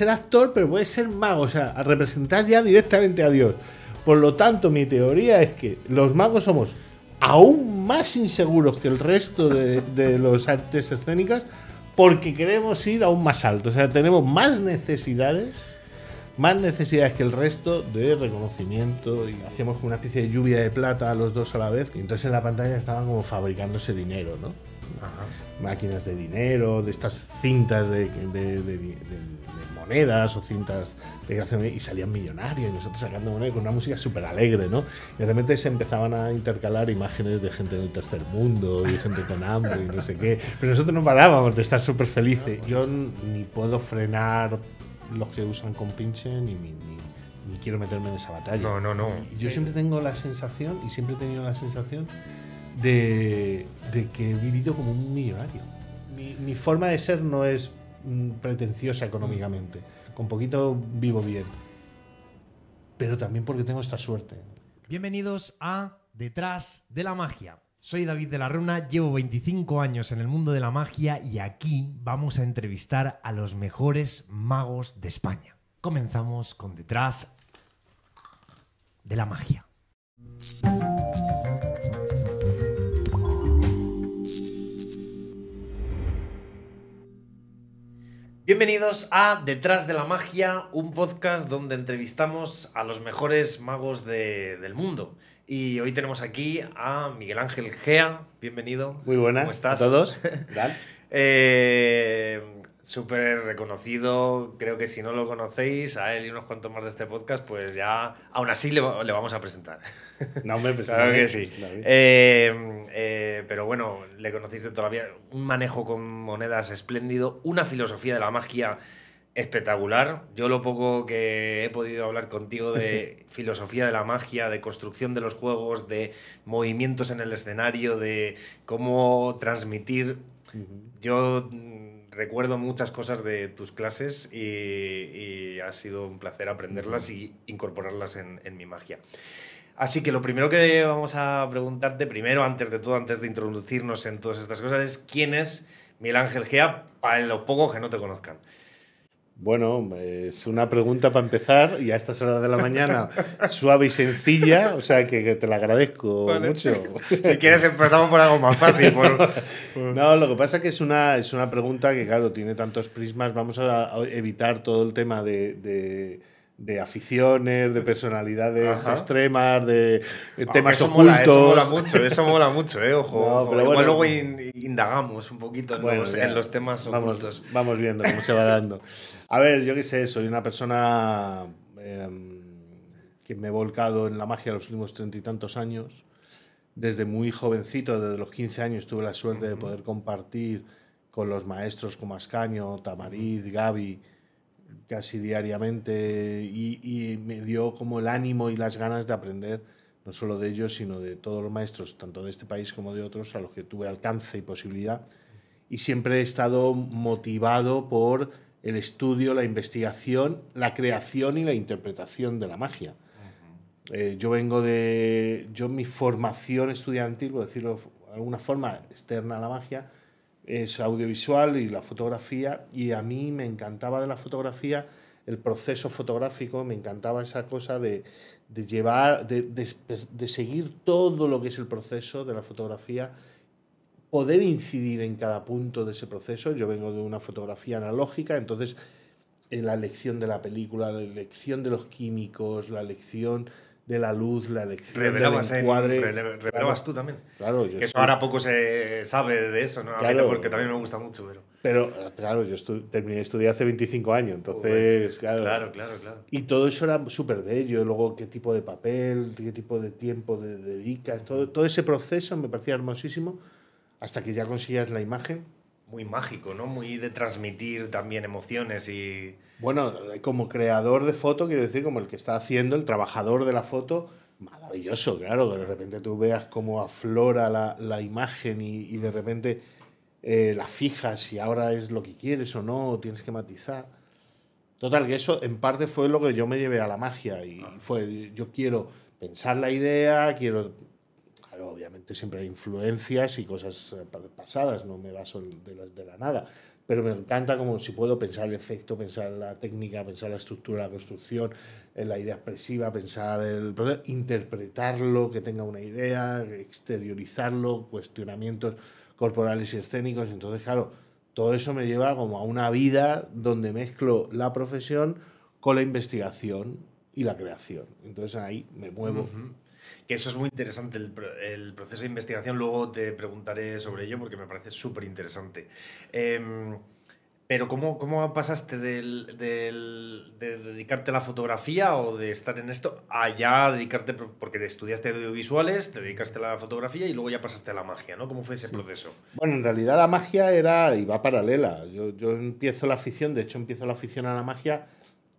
ser actor, pero puede ser mago, o sea, a representar ya directamente a Dios. Por lo tanto, mi teoría es que los magos somos aún más inseguros que el resto de, de los artes escénicas porque queremos ir aún más alto, o sea, tenemos más necesidades más necesidades que el resto de reconocimiento y hacíamos una especie de lluvia de plata a los dos a la vez. entonces en la pantalla estaban como fabricándose dinero, ¿no? Máquinas de dinero, de estas cintas de o cintas de y salían millonarios y nosotros sacando una, con una música súper alegre, ¿no? Y de repente se empezaban a intercalar imágenes de gente del tercer mundo y gente con hambre y no sé qué. Pero nosotros no parábamos de estar súper felices. Yo pues ni puedo frenar los que usan con pinche ni, ni, quiero meterme en esa batalla. No, no, no. Yo siempre tengo la sensación, y siempre he tenido la sensación, de, de que he vivido como un millonario. Mi, mi, forma de ser no es Mm, pretenciosa económicamente. Con poquito vivo bien. Pero también porque tengo esta suerte. Bienvenidos a Detrás de la Magia. Soy David de la Runa, llevo 25 años en el mundo de la magia y aquí vamos a entrevistar a los mejores magos de España. Comenzamos con Detrás de la Magia. Bienvenidos a Detrás de la Magia, un podcast donde entrevistamos a los mejores magos del mundo. Y hoy tenemos aquí a Miguel Ángel Gea. Bienvenido. Muy buenas. ¿Cómo estás? A todos. eh, súper reconocido. Creo que si no lo conocéis, a él y unos cuantos más de este podcast, pues ya aún así le, vamos a presentar. No, me presentado... Pues pues claro que sí. Eh, eh, pero bueno, le conociste todavía. Un manejo con monedas espléndido, una filosofía de la magia espectacular. Yo lo poco que he podido hablar contigo de filosofía de la magia, de construcción de los juegos, de movimientos en el escenario, de cómo transmitir. Yo recuerdo muchas cosas de tus clases y, ha sido un placer aprenderlas y incorporarlas en, mi magia. Así que lo primero que vamos a preguntarte, primero, antes de todo, antes de introducirnos en todas estas cosas, es quién es Miguel Ángel Gea para los pocos que no te conozcan. Bueno, es una pregunta para empezar y a estas horas de la mañana suave y sencilla, o sea que, te la agradezco mucho. si quieres empezamos por algo más fácil. no, lo que pasa es que es una, es una pregunta que, claro, tiene tantos prismas. Vamos a, evitar todo el tema de de aficiones, de personalidades extremas, de temas eso ocultos. eso mola mucho, eso mola mucho, eh, ojo. luego indagamos un poquito en, los, temas vamos, ocultos. Vamos viendo cómo se va dando. A ver, yo qué sé, soy una persona em, que me he volcado en la magia los últimos treinta y tantos años. Desde muy jovencito, desde los 15 años, tuve la suerte de poder compartir con los maestros como Ascaño, Tamariz, Gaby casi diariamente y, me dio como el ánimo y las ganas de aprender, no solo de ellos, sino de todos los maestros, tanto de este país como de otros, a los que tuve alcance y posibilidad. Y siempre he estado motivado por el estudio, la investigación, la creación y la interpretación de la magia. Eh, yo vengo de. Yo, mi formación estudiantil, por decirlo de alguna forma, externa a la magia, es audiovisual y la fotografía, y a mí me encantaba de la fotografía el proceso fotográfico, me encantaba esa cosa de, llevar, de, seguir todo lo que es el proceso de la fotografía, poder incidir en cada punto de ese proceso. Yo vengo de una fotografía analógica, entonces eh, la elección de la película, la elección de los químicos, la elección de la luz, la elección. el encuadre, revelabas tú también. Claro, que eso ahora poco se sabe de eso, ¿no? porque también me gusta mucho, pero. Pero eh, claro, yo terminé de estudiar hace 25 años, entonces. claro, claro, claro, Y todo eso era súper de ello. Luego, qué tipo de papel, qué tipo de tiempo dedicas. Todo, todo ese proceso me parecía hermosísimo hasta que ya conseguías la imagen. Muy mágico, ¿no? Muy de transmitir también emociones y bueno, como creador de foto, quiero decir, como el que está haciendo, el trabajador de la foto, maravilloso, claro, que de repente tú veas cómo aflora la, imagen y, de repente eh, la fijas y ahora es lo que quieres o no, tienes que matizar. Total, que eso en parte fue lo que yo me llevé a la magia y ah. fue, yo quiero pensar la idea, quiero... Claro, obviamente siempre hay influencias y cosas eh, pasadas, no me baso de, las, de la nada pero me encanta como si puedo pensar el efecto, pensar la técnica, pensar la estructura, la construcción, eh, la idea expresiva, pensar el interpretarlo, que tenga una idea, exteriorizarlo, cuestionamientos corporales y escénicos. Entonces, claro, todo eso me lleva como a una vida donde mezclo la profesión con la investigación y la creación. Entonces ahí me muevo que eso es muy interesante, el, proceso de investigación, luego te preguntaré sobre ello porque me parece súper interesante. Em, pero ¿cómo, cómo pasaste de dedicarte a la fotografía o de estar en esto a ya dedicarte, porque estudiaste audiovisuales, te dedicaste a la fotografía y luego ya pasaste a la magia, ¿no? ¿Cómo fue ese proceso? Bueno, en realidad la magia era iba paralela. Yo, yo empiezo la afición, de hecho empiezo la afición a la magia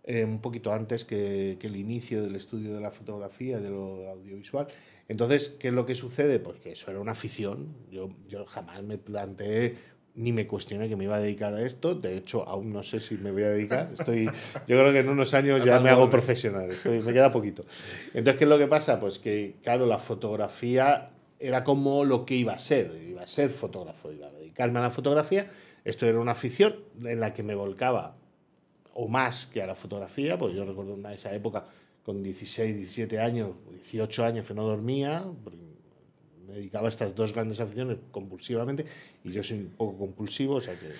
eh, un poquito antes que, el inicio del estudio de la fotografía, de lo audiovisual. Entonces, ¿qué es lo que sucede? Pues que eso era una afición. Yo, jamás me planteé ni me cuestioné que me iba a dedicar a esto. De hecho, aún no sé si me voy a dedicar. Estoy, yo creo que en unos años ya me hago profesional. me queda poquito. Entonces, ¿qué es lo que pasa? Pues que, claro, la fotografía era como lo que iba a ser. Iba a ser fotógrafo, iba a dedicarme a la fotografía. Esto era una afición en la que me volcaba o más que a la fotografía, porque yo recuerdo una, esa época con 16, 17 años, 18 años que no dormía, me dedicaba a estas dos grandes aficiones compulsivamente, y yo soy un poco compulsivo, o sea que...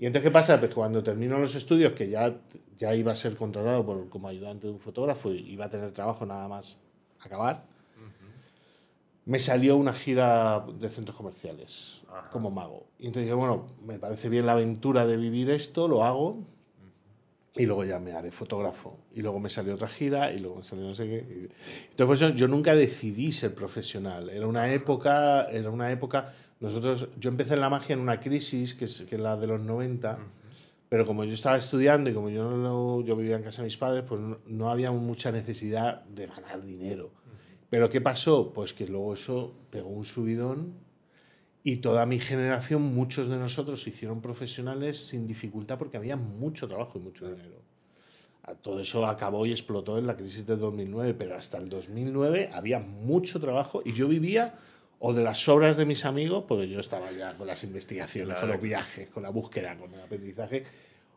Y entonces, ¿qué pasa? Pues cuando termino los estudios, que ya, ya iba a ser contratado por, como ayudante de un fotógrafo y iba a tener trabajo nada más acabar, me salió una gira de centros comerciales como mago. Y entonces dije, bueno, me parece bien la aventura de vivir esto, lo hago, y luego ya me haré fotógrafo. Y luego me salió otra gira y luego me salió no sé qué. Entonces, yo nunca decidí ser profesional. Era una época, era una época... Nosotros, yo empecé en la magia en una crisis, que es, que la de los 90, pero como yo estaba estudiando y como yo, yo vivía en casa de mis padres, pues no, había mucha necesidad de ganar dinero. Pero ¿qué pasó? Pues que luego eso pegó un subidón y toda mi generación, muchos de nosotros se hicieron profesionales sin dificultad porque había mucho trabajo y mucho dinero. Todo eso acabó y explotó en la crisis de 2009, pero hasta el 2009 había mucho trabajo y yo vivía o de las obras de mis amigos, porque yo estaba ya con las investigaciones, con los viajes, con la búsqueda, con el aprendizaje,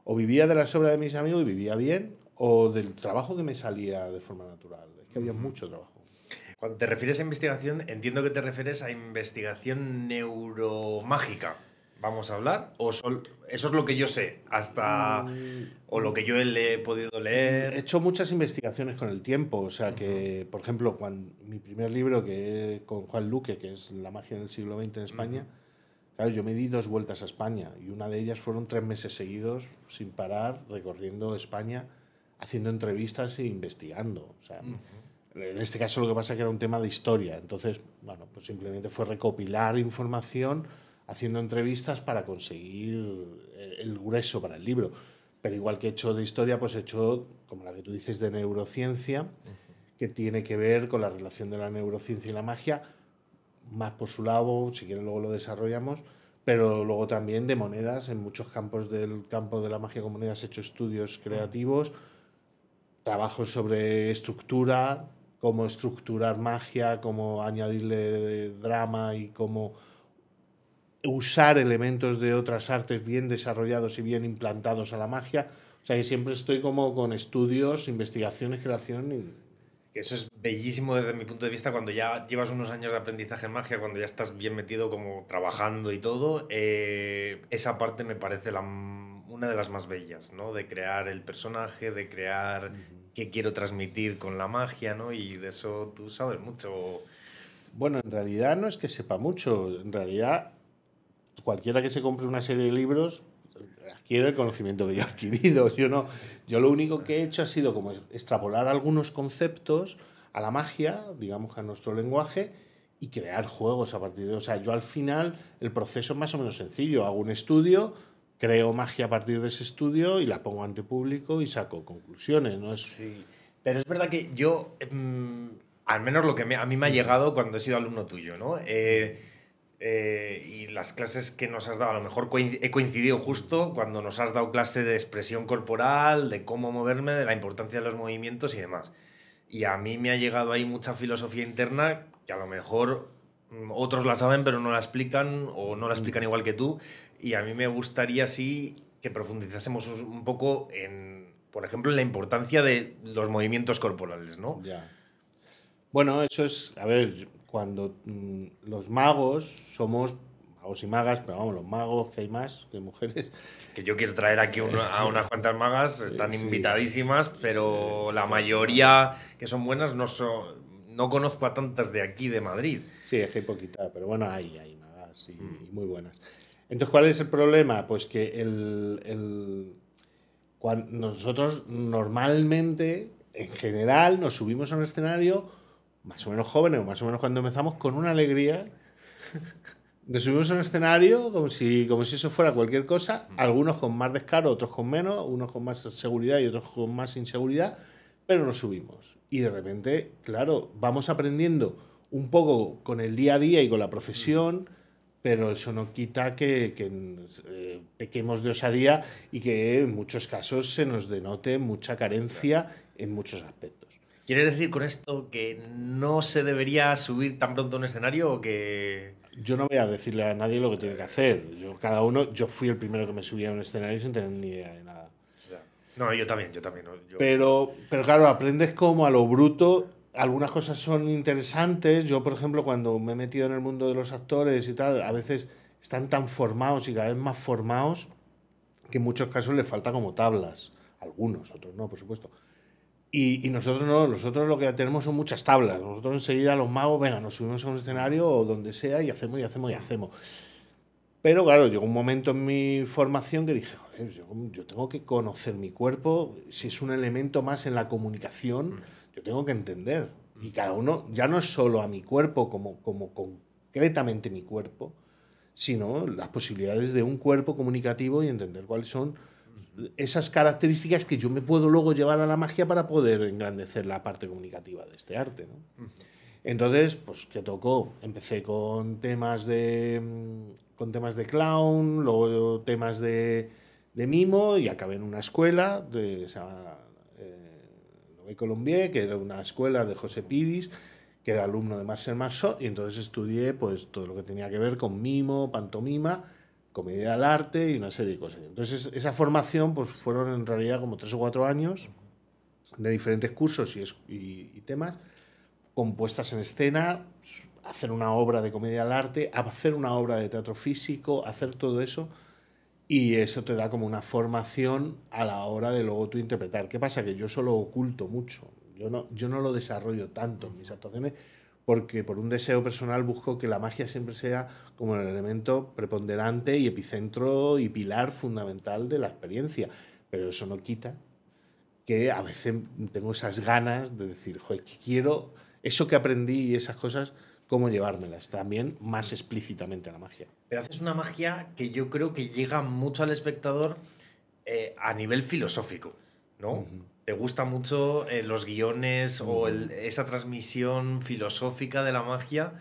o vivía de las obras de mis amigos y vivía bien, o del trabajo que me salía de forma natural. Es que había mucho trabajo. Cuando te refieres a investigación, entiendo que te refieres a investigación neuromágica. Vamos a hablar, o eso es lo que yo sé, hasta mm. o lo que yo he podido leer. He hecho muchas investigaciones con el tiempo, o sea que, por ejemplo, cuando, mi primer libro que con Juan Luque, que es La magia del siglo XX en España, claro, yo me di dos vueltas a España y una de ellas fueron tres meses seguidos sin parar recorriendo España, haciendo entrevistas e investigando, o sea. En este caso lo que pasa es que era un tema de historia, entonces, bueno, pues simplemente fue recopilar información haciendo entrevistas para conseguir el grueso para el libro. Pero igual que he hecho de historia, pues he hecho, como la que tú dices, de neurociencia, que tiene que ver con la relación de la neurociencia y la magia, más por su lado, si quieres luego lo desarrollamos, pero luego también de monedas, en muchos campos del campo de la magia con monedas he hecho estudios creativos, trabajo trabajos sobre estructura, cómo estructurar magia, cómo añadirle drama y cómo usar elementos de otras artes bien desarrollados y bien implantados a la magia. O sea, que siempre estoy como con estudios, investigaciones, creación y... Eso es bellísimo desde mi punto de vista cuando ya llevas unos años de aprendizaje en magia, cuando ya estás bien metido como trabajando y todo. Eh, esa parte me parece una de las más bellas, ¿no? De crear el personaje, de crear qué quiero transmitir con la magia, ¿no? Y de eso tú sabes mucho. Bueno, en realidad no es que sepa mucho, en realidad cualquiera que se compre una serie de libros adquiere el conocimiento que yo he adquirido. Yo, no, yo lo único que he hecho ha sido como extrapolar algunos conceptos a la magia, digamos, a nuestro lenguaje y crear juegos a partir de... O sea, yo al final el proceso es más o menos sencillo. Hago un estudio, creo magia a partir de ese estudio y la pongo ante público y saco conclusiones. ¿no? pero es verdad que yo, mm, al menos lo que a mí me ha llegado cuando he sido alumno tuyo, ¿no? Eh, eh, y las clases que nos has dado, a lo mejor he coincidido justo cuando nos has dado clase de expresión corporal, de cómo moverme, de la importancia de los movimientos y demás. Y a mí me ha llegado ahí mucha filosofía interna que a lo mejor Mm, otros la saben pero no la explican o no la explican mm. igual que tú. Y a mí me gustaría sí que profundizásemos un poco en, por ejemplo, en la importancia de los movimientos corporales, ¿no? Ya. Bueno, eso es, a ver, cuando mm, los magos somos magos y magas, pero vamos, los magos que hay más que mujeres. Que yo quiero traer aquí a unas cuantas magas, están invitadísimas, pero la mayoría que son buenas no son no conozco a tantas de aquí, de Madrid. Sí, es que hay poquita, pero bueno, hay, hay más hmm. y, muy buenas. Entonces, ¿cuál es el problema? Pues que el, nosotros normalmente, en general, nos subimos a un escenario más o menos jóvenes, o más o menos cuando empezamos, con una alegría. Nos subimos a un escenario como si, como si eso fuera cualquier cosa, hmm. algunos con más descaro, otros con menos, unos con más seguridad y otros con más inseguridad, pero nos subimos y de repente, claro, vamos aprendiendo un poco con el día a día y con la profesión, pero eso no quita que, que eh, pequemos de osadía y que en muchos casos se nos denote mucha carencia en muchos aspectos. ¿Quieres decir con esto que no se debería subir tan pronto a un escenario o que...? Yo no voy a decirle a nadie lo que tiene que hacer. Yo, cada uno, yo fui el primero que me subí a un escenario sin tener ni idea de nada. No, yo también, yo también. Pero, pero claro, aprendes como a lo bruto. Algunas cosas son interesantes. Yo, por ejemplo, cuando me he metido en el mundo de los actores y tal, a veces están tan formados y cada vez más formados que en muchos casos les falta como tablas. Algunos, otros no, por supuesto. Y, y, nosotros no, nosotros lo que tenemos son muchas tablas. Nosotros enseguida los magos, venga, nos subimos a un escenario o donde sea y hacemos y hacemos y hacemos. Pero claro, llegó un momento en mi formación que dije, yo, yo, tengo que conocer mi cuerpo, si es un elemento más en la comunicación, mm. yo tengo que entender. Y cada uno, ya no es solo a mi cuerpo como, como concretamente mi cuerpo, sino las posibilidades de un cuerpo comunicativo y entender cuáles son esas características que yo me puedo luego llevar a la magia para poder engrandecer la parte comunicativa de este arte. ¿no? Entonces, pues, ¿qué tocó? Empecé con temas de, mm, con temas de clown, luego temas de, mimo y acabé en una escuela de, se eh, llama Colombier, que era una escuela de José Pidis, que era alumno de Marcel Marceau, y entonces estudié pues todo lo que tenía que ver con mimo, pantomima, comedia del arte y una serie de cosas. Entonces esa formación pues fueron en realidad como tres o cuatro años de diferentes cursos y temas compuestas en escena, hacer una obra de comedia al arte, hacer una obra de teatro físico, hacer todo eso. Y eso te da como una formación a la hora de luego tú interpretar. ¿Qué pasa? Que yo solo oculto mucho. Yo no, yo no lo desarrollo tanto en mis actuaciones porque por un deseo personal busco que la magia siempre sea como el elemento preponderante y epicentro y pilar fundamental de la experiencia. Pero eso no quita que a veces tengo esas ganas de decir, joder, quiero eso que aprendí y esas cosas, cómo llevármelas también más explícitamente a la magia. Pero haces una magia que yo creo que llega mucho al espectador eh, a nivel filosófico, ¿no? Te gusta mucho eh, los guiones o esa transmisión filosófica de la magia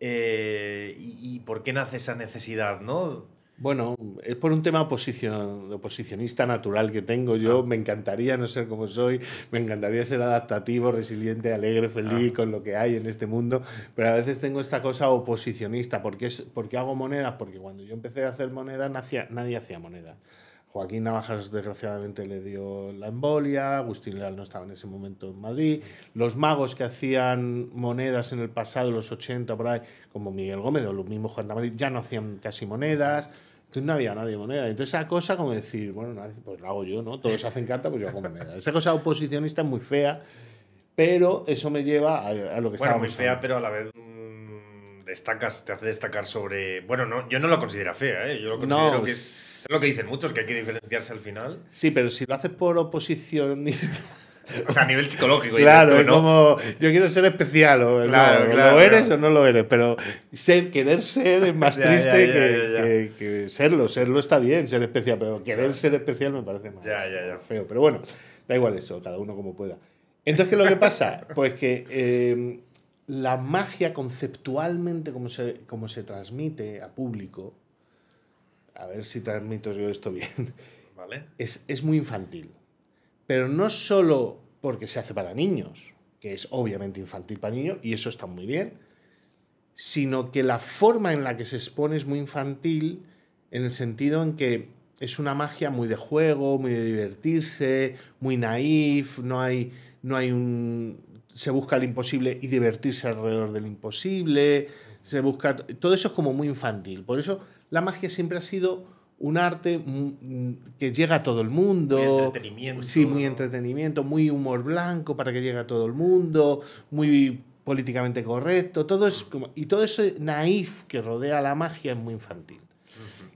eh, y, y por qué nace esa necesidad, ¿no? Bueno, es por un tema oposicionista natural que tengo. Yo ah. me encantaría no ser como soy, me encantaría ser adaptativo, resiliente, alegre, feliz ah. con lo que hay en este mundo, pero a veces tengo esta cosa oposicionista. porque es, porque hago monedas? Porque cuando yo empecé a hacer monedas, nadie, hacía moneda Joaquín Navajas desgraciadamente le dio la embolia, Agustín Leal no estaba en ese momento en Madrid, los magos que hacían monedas en el pasado, los 80 por ahí, como Miguel Gómez o los mismos Juan Madrid, ya no hacían casi monedas. Entonces no había nadie moneda. Entonces esa cosa como decir, bueno, pues la hago yo, ¿no? Todos hacen carta, pues yo hago moneda. Esa cosa oposicionista es muy fea, pero eso me lleva a, lo que Bueno, muy fea, pero a la vez mm, destacas, te hace destacar sobre... Bueno, no, yo no lo considero fea, ¿eh? Yo lo considero que es, es... lo que dicen muchos, que hay que diferenciarse al final. Sí, pero si lo haces por oposicionista... O sea, a nivel psicológico. yo quiero ser especial, o no, lo eres o no lo eres, pero querer ser es más triste que, serlo. Serlo está bien, ser especial, pero querer ser especial me parece más feo. Pero bueno, da igual eso, cada uno como pueda. Entonces, ¿qué lo que pasa? Pues que em, la magia conceptualmente, como se, se transmite a público, a ver si transmito yo esto bien, es muy infantil pero no solo porque se hace para niños, que es obviamente infantil para niños, y eso está muy bien, sino que la forma en la que se expone es muy infantil, en el sentido en que es una magia muy de juego, muy de divertirse, muy naif, no hay, no hay un... se busca el imposible y divertirse alrededor del imposible, se busca... Todo eso es como muy infantil, por eso la magia siempre ha sido un arte mm, que llega a todo el mundo. Muy entretenimiento. Sí, muy entretenimiento, muy humor blanco para que llegue a todo el mundo, muy políticamente correcto, todo es y todo eso naif que rodea la magia es muy infantil.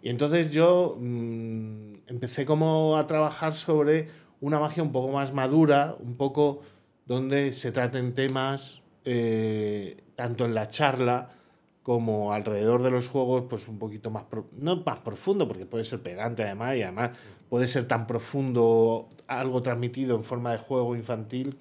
Y entonces yo mm, empecé como a trabajar sobre una magia un poco más madura, un poco donde se traten temas, eh, tanto en la charla como alrededor de los juegos, pues un poquito más, no más profundo, porque puede ser pedante además, y además puede ser tan profundo algo transmitido en forma de juego infantil,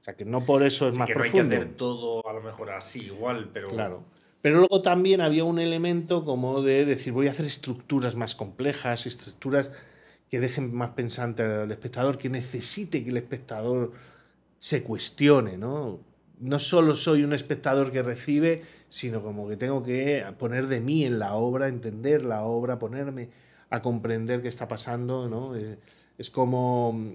o sea que no por eso es más que no profundo. que todo a lo mejor así, igual, pero... Claro. Pero luego también había un elemento como de decir, voy a hacer estructuras más complejas, estructuras que dejen más pensante al espectador, que necesite que el espectador se cuestione, ¿no? No solo soy un espectador que recibe, sino como que tengo que poner de mí en la obra, entender la obra, ponerme a comprender qué está pasando, ¿no? Eh, es como,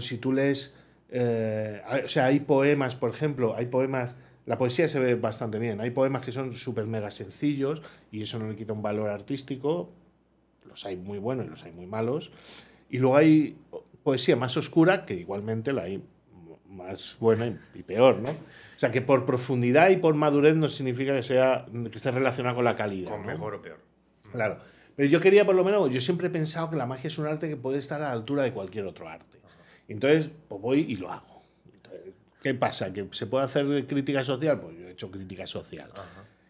si tú lees, eh, o sea, hay poemas, por ejemplo, hay poemas, la poesía se ve bastante bien, hay poemas que son súper mega sencillos y eso no le quita un valor artístico, los hay muy buenos y los hay muy malos, y luego hay poesía más oscura, que igualmente la hay más buena y peor, ¿no? O sea, que por profundidad y por madurez no significa que, sea, que esté relacionado con la calidad. Con mejor o peor. Claro. Pero yo quería, por lo menos, yo siempre he pensado que la magia es un arte que puede estar a la altura de cualquier otro arte. Entonces, pues voy y lo hago. ¿Qué pasa? ¿Que se puede hacer crítica social? Pues yo he hecho crítica social.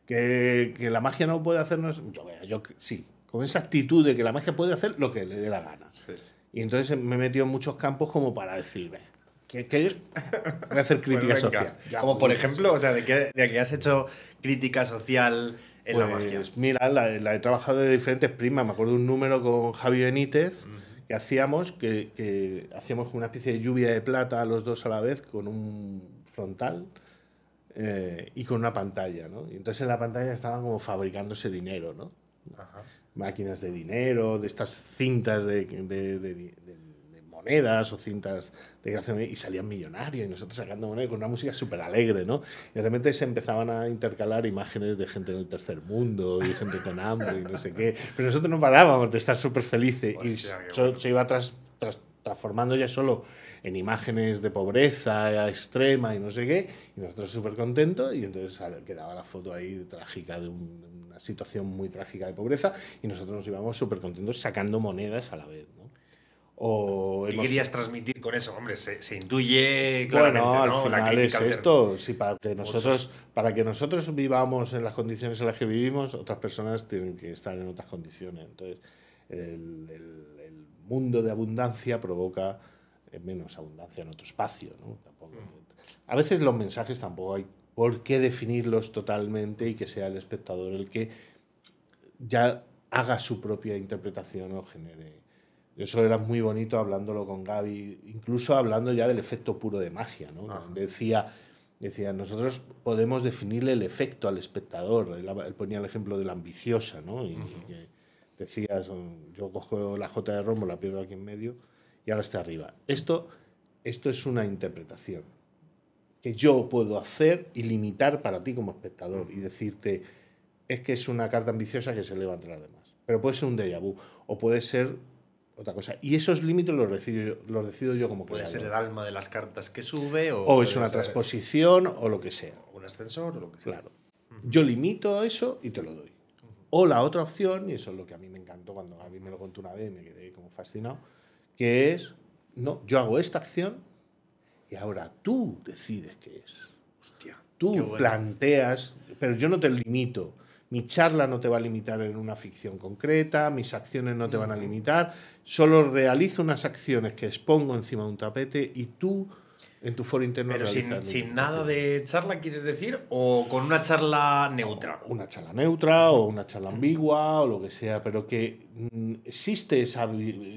¿Que, ¿Que, la magia no puede hacernos. Yo, yo sí, con esa actitud de que la magia puede hacer lo que le dé la gana. Sí. Y entonces me he metido en muchos campos como para decir, que, ellos van a hacer pues crítica social. Como por ejemplo, o sea, ¿de que has hecho crítica social en la magia? Pues mira, la, he trabajado de diferentes primas. Me acuerdo un número con Javi Benítez. que hacíamos, que, que, hacíamos una especie de lluvia de plata los dos a la vez con un frontal eh, y con una pantalla, ¿no? Y entonces en la pantalla estaban como fabricándose dinero, ¿no? Máquinas de dinero, de estas cintas de, de, o cintas de gracia y salían millonarios y nosotros sacando monedas con una música súper alegre, ¿no? Y de repente se empezaban a intercalar imágenes de gente en el tercer mundo y gente con hambre y no sé qué. Pero nosotros no parábamos de estar súper felices y se iba tras, transformando ya solo en imágenes de pobreza eh, extrema y no sé qué, y nosotros súper contentos, y entonces quedaba la foto ahí trágica, de, una situación muy trágica de pobreza, y nosotros nos íbamos súper contentos sacando monedas a la vez. ¿Qué querías transmitir con eso? Hombre, se, intuye claramente. Bueno, al final es esto. para, que nosotros, para que nosotros vivamos en las condiciones en las que vivimos, otras personas tienen que estar en otras condiciones. Entonces, el, mundo de abundancia provoca eh, menos abundancia en otro espacio. Mm. A veces los mensajes tampoco hay por qué definirlos totalmente y que sea el espectador el que ya haga su propia interpretación o genere eso era muy bonito hablándolo con Gaby, incluso hablando ya del efecto puro de magia, ¿no? Decía, decía, nosotros podemos definirle el efecto al espectador. Él, ponía el ejemplo de la ambiciosa, ¿no? Y, decía, yo cojo la J de Rombo, la pierdo aquí en medio y ahora está arriba. Esto, esto es una interpretación que yo puedo hacer y limitar para ti como espectador y decirte, es que es una carta ambiciosa que se eleva entre las demás. Pero puede ser un déjà vu o puede ser otra cosa. Y esos límites los decido, los decido yo como Puede ser el alma de las cartas que sube o... es una transposición o lo que sea. un ascensor o lo que sea. Claro. Yo limito eso y te lo doy. O la otra opción, y eso es lo que a mí me encantó cuando a mí me lo contó una vez y me quedé como fascinado, que es, no, yo hago esta acción y ahora tú decides qué es. Hostia. Tú planteas, pero yo no te limito mi charla no te va a limitar en una ficción concreta, mis acciones no te van a limitar, solo realizo unas acciones que expongo encima de un tapete y tú en tu foro interno. Pero sin, nada de charla, ¿quieres decir? ¿O con una charla neutra? una charla neutra o una charla ambigua o lo que sea, pero que mm, existe esa...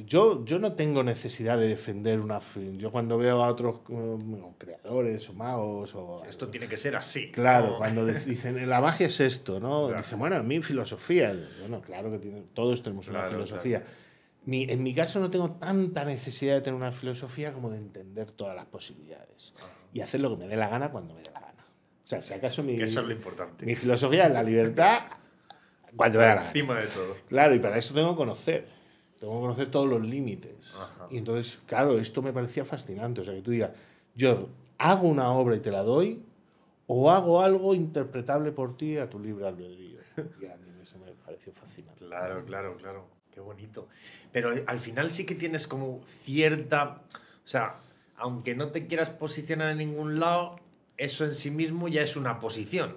Yo, yo no tengo necesidad de defender una... Yo cuando veo a otros mm, creadores o magos o... Esto tiene que ser así. Claro, cuando dicen la magia es esto, ¿no? Dicen, bueno, mi filosofía. Bueno, claro que tiene, todos tenemos una filosofía en mi caso no tengo tanta necesidad de tener una filosofía como de entender todas las posibilidades ah. y hacer lo que me dé la gana cuando me dé la gana. O sea, si acaso mi, es lo importante. mi filosofía es la libertad cuando gana. de todo. Claro, y para eso tengo que conocer. Tengo que conocer todos los límites. Y entonces, claro, esto me parecía fascinante. O sea, que tú digas, yo hago una obra y te la doy, o hago algo interpretable por ti a tu libre albedrío. Y a mí eso me pareció fascinante. Claro, claro, claro. Qué bonito. Pero eh, al final sí que tienes como cierta... O sea, aunque no te quieras posicionar en ningún lado, eso en sí mismo ya es una posición.